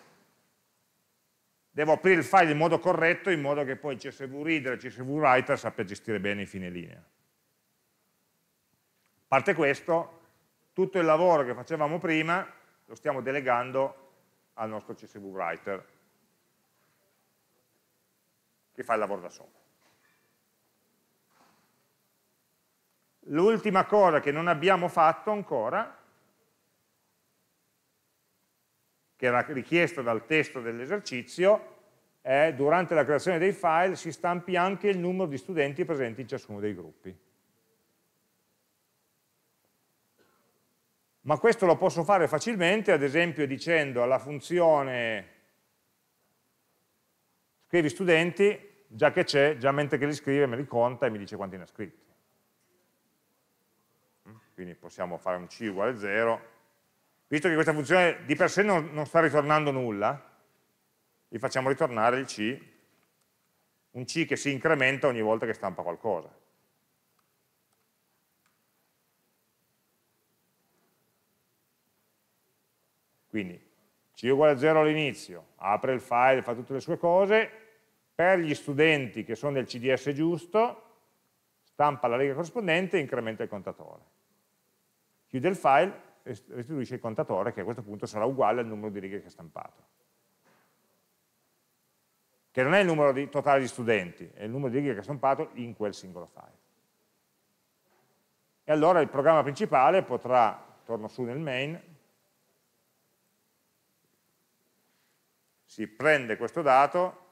devo aprire il file in modo corretto in modo che poi il CSV reader e il CSV writer sappia gestire bene i fine linea. A parte questo, tutto il lavoro che facevamo prima lo stiamo delegando al nostro CSV writer che fa il lavoro da solo. L'ultima cosa che non abbiamo fatto ancora, che era richiesto dal testo dell'esercizio, è durante la creazione dei file si stampi anche il numero di studenti presenti in ciascuno dei gruppi. Ma questo lo posso fare facilmente, ad esempio dicendo alla funzione scrivi studenti, già che c'è, già mentre che li scrive me li conta e mi dice quanti ne ha scritti. Mm? Quindi possiamo fare un c uguale 0. Visto che questa funzione di per sé non, non sta ritornando nulla, gli facciamo ritornare il c, un c che si incrementa ogni volta che stampa qualcosa. Quindi c uguale a 0 all'inizio, apre il file, fa tutte le sue cose, per gli studenti che sono nel CDS giusto, stampa la lega corrispondente e incrementa il contatore. Chiude il file e restituisce il contatore che a questo punto sarà uguale al numero di righe che ha stampato. Che non è il numero di, totale di studenti, è il numero di righe che ha stampato in quel singolo file. E allora il programma principale potrà, torno su nel main, si prende questo dato,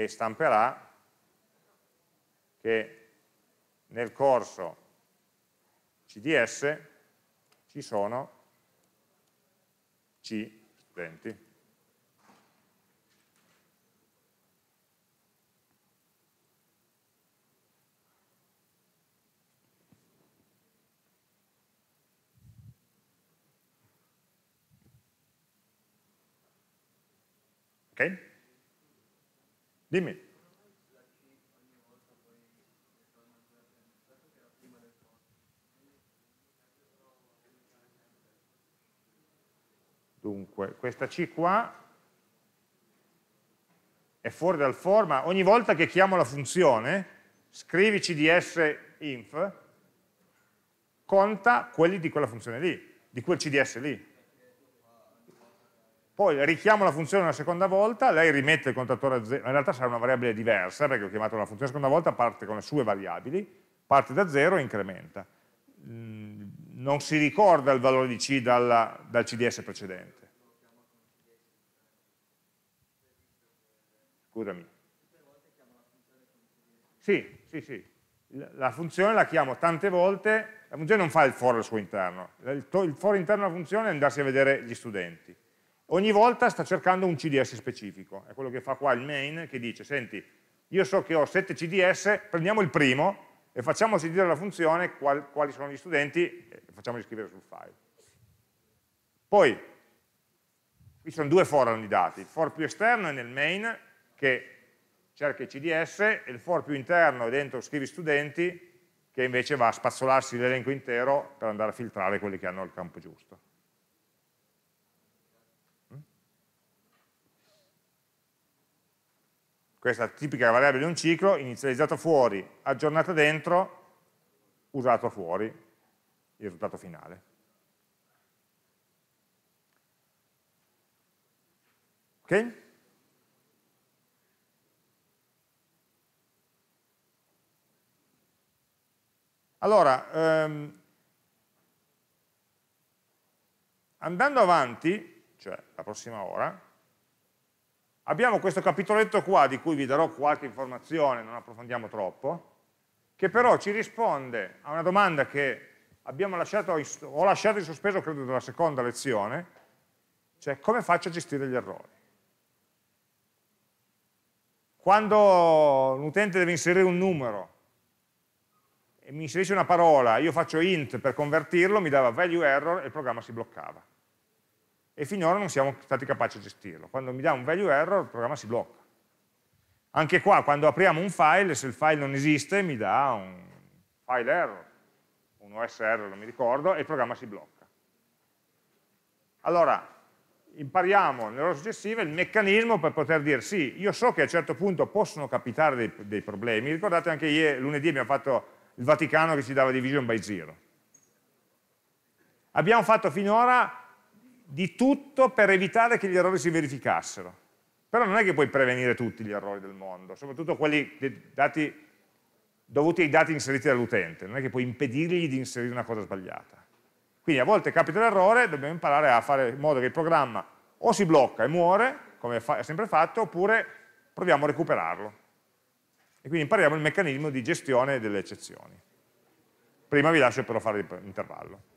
e stamperà che nel corso CDS ci sono C studenti. Okay. Dimmi. Dunque, questa C qua è fuori dal for, ma ogni volta che chiamo la funzione, scrivi cds inf, conta quelli di quella funzione lì, di quel cds lì poi richiamo la funzione una seconda volta, lei rimette il contatore a 0, in realtà sarà una variabile diversa perché ho chiamato una funzione una seconda volta, parte con le sue variabili, parte da 0 e incrementa. Mm, non si ricorda il valore di C dalla, dal CDS precedente. Scusami. Sì, sì, sì. La funzione la chiamo tante volte, la funzione non fa il for al suo interno, il for interno della funzione è andarsi a vedere gli studenti ogni volta sta cercando un CDS specifico, è quello che fa qua il main che dice, senti, io so che ho 7 CDS, prendiamo il primo e facciamo sentire alla funzione qual, quali sono gli studenti e facciamoli scrivere sul file. Poi, qui sono due for di dati, il for più esterno è nel main che cerca i CDS e il for più interno è dentro scrivi studenti che invece va a spazzolarsi l'elenco intero per andare a filtrare quelli che hanno il campo giusto. Questa tipica variabile di un ciclo, inizializzato fuori, aggiornata dentro, usato fuori, il risultato finale. Ok? Allora, ehm, andando avanti, cioè la prossima ora, abbiamo questo capitoletto qua di cui vi darò qualche informazione, non approfondiamo troppo, che però ci risponde a una domanda che abbiamo lasciato, ho lasciato in sospeso credo dalla seconda lezione, cioè come faccio a gestire gli errori. Quando un utente deve inserire un numero e mi inserisce una parola, io faccio int per convertirlo, mi dava value error e il programma si bloccava e finora non siamo stati capaci di gestirlo. Quando mi dà un value error il programma si blocca. Anche qua, quando apriamo un file, se il file non esiste mi dà un file error, un OS error, non mi ricordo, e il programma si blocca. Allora, impariamo nell'ora successiva il meccanismo per poter dire sì, io so che a un certo punto possono capitare dei, dei problemi, ricordate anche ieri, lunedì abbiamo fatto il Vaticano che ci dava division by zero. Abbiamo fatto finora di tutto per evitare che gli errori si verificassero. Però non è che puoi prevenire tutti gli errori del mondo, soprattutto quelli dati, dovuti ai dati inseriti dall'utente, non è che puoi impedirgli di inserire una cosa sbagliata. Quindi a volte capita l'errore, dobbiamo imparare a fare in modo che il programma o si blocca e muore, come ha sempre fatto, oppure proviamo a recuperarlo. E quindi impariamo il meccanismo di gestione delle eccezioni. Prima vi lascio però fare l'intervallo.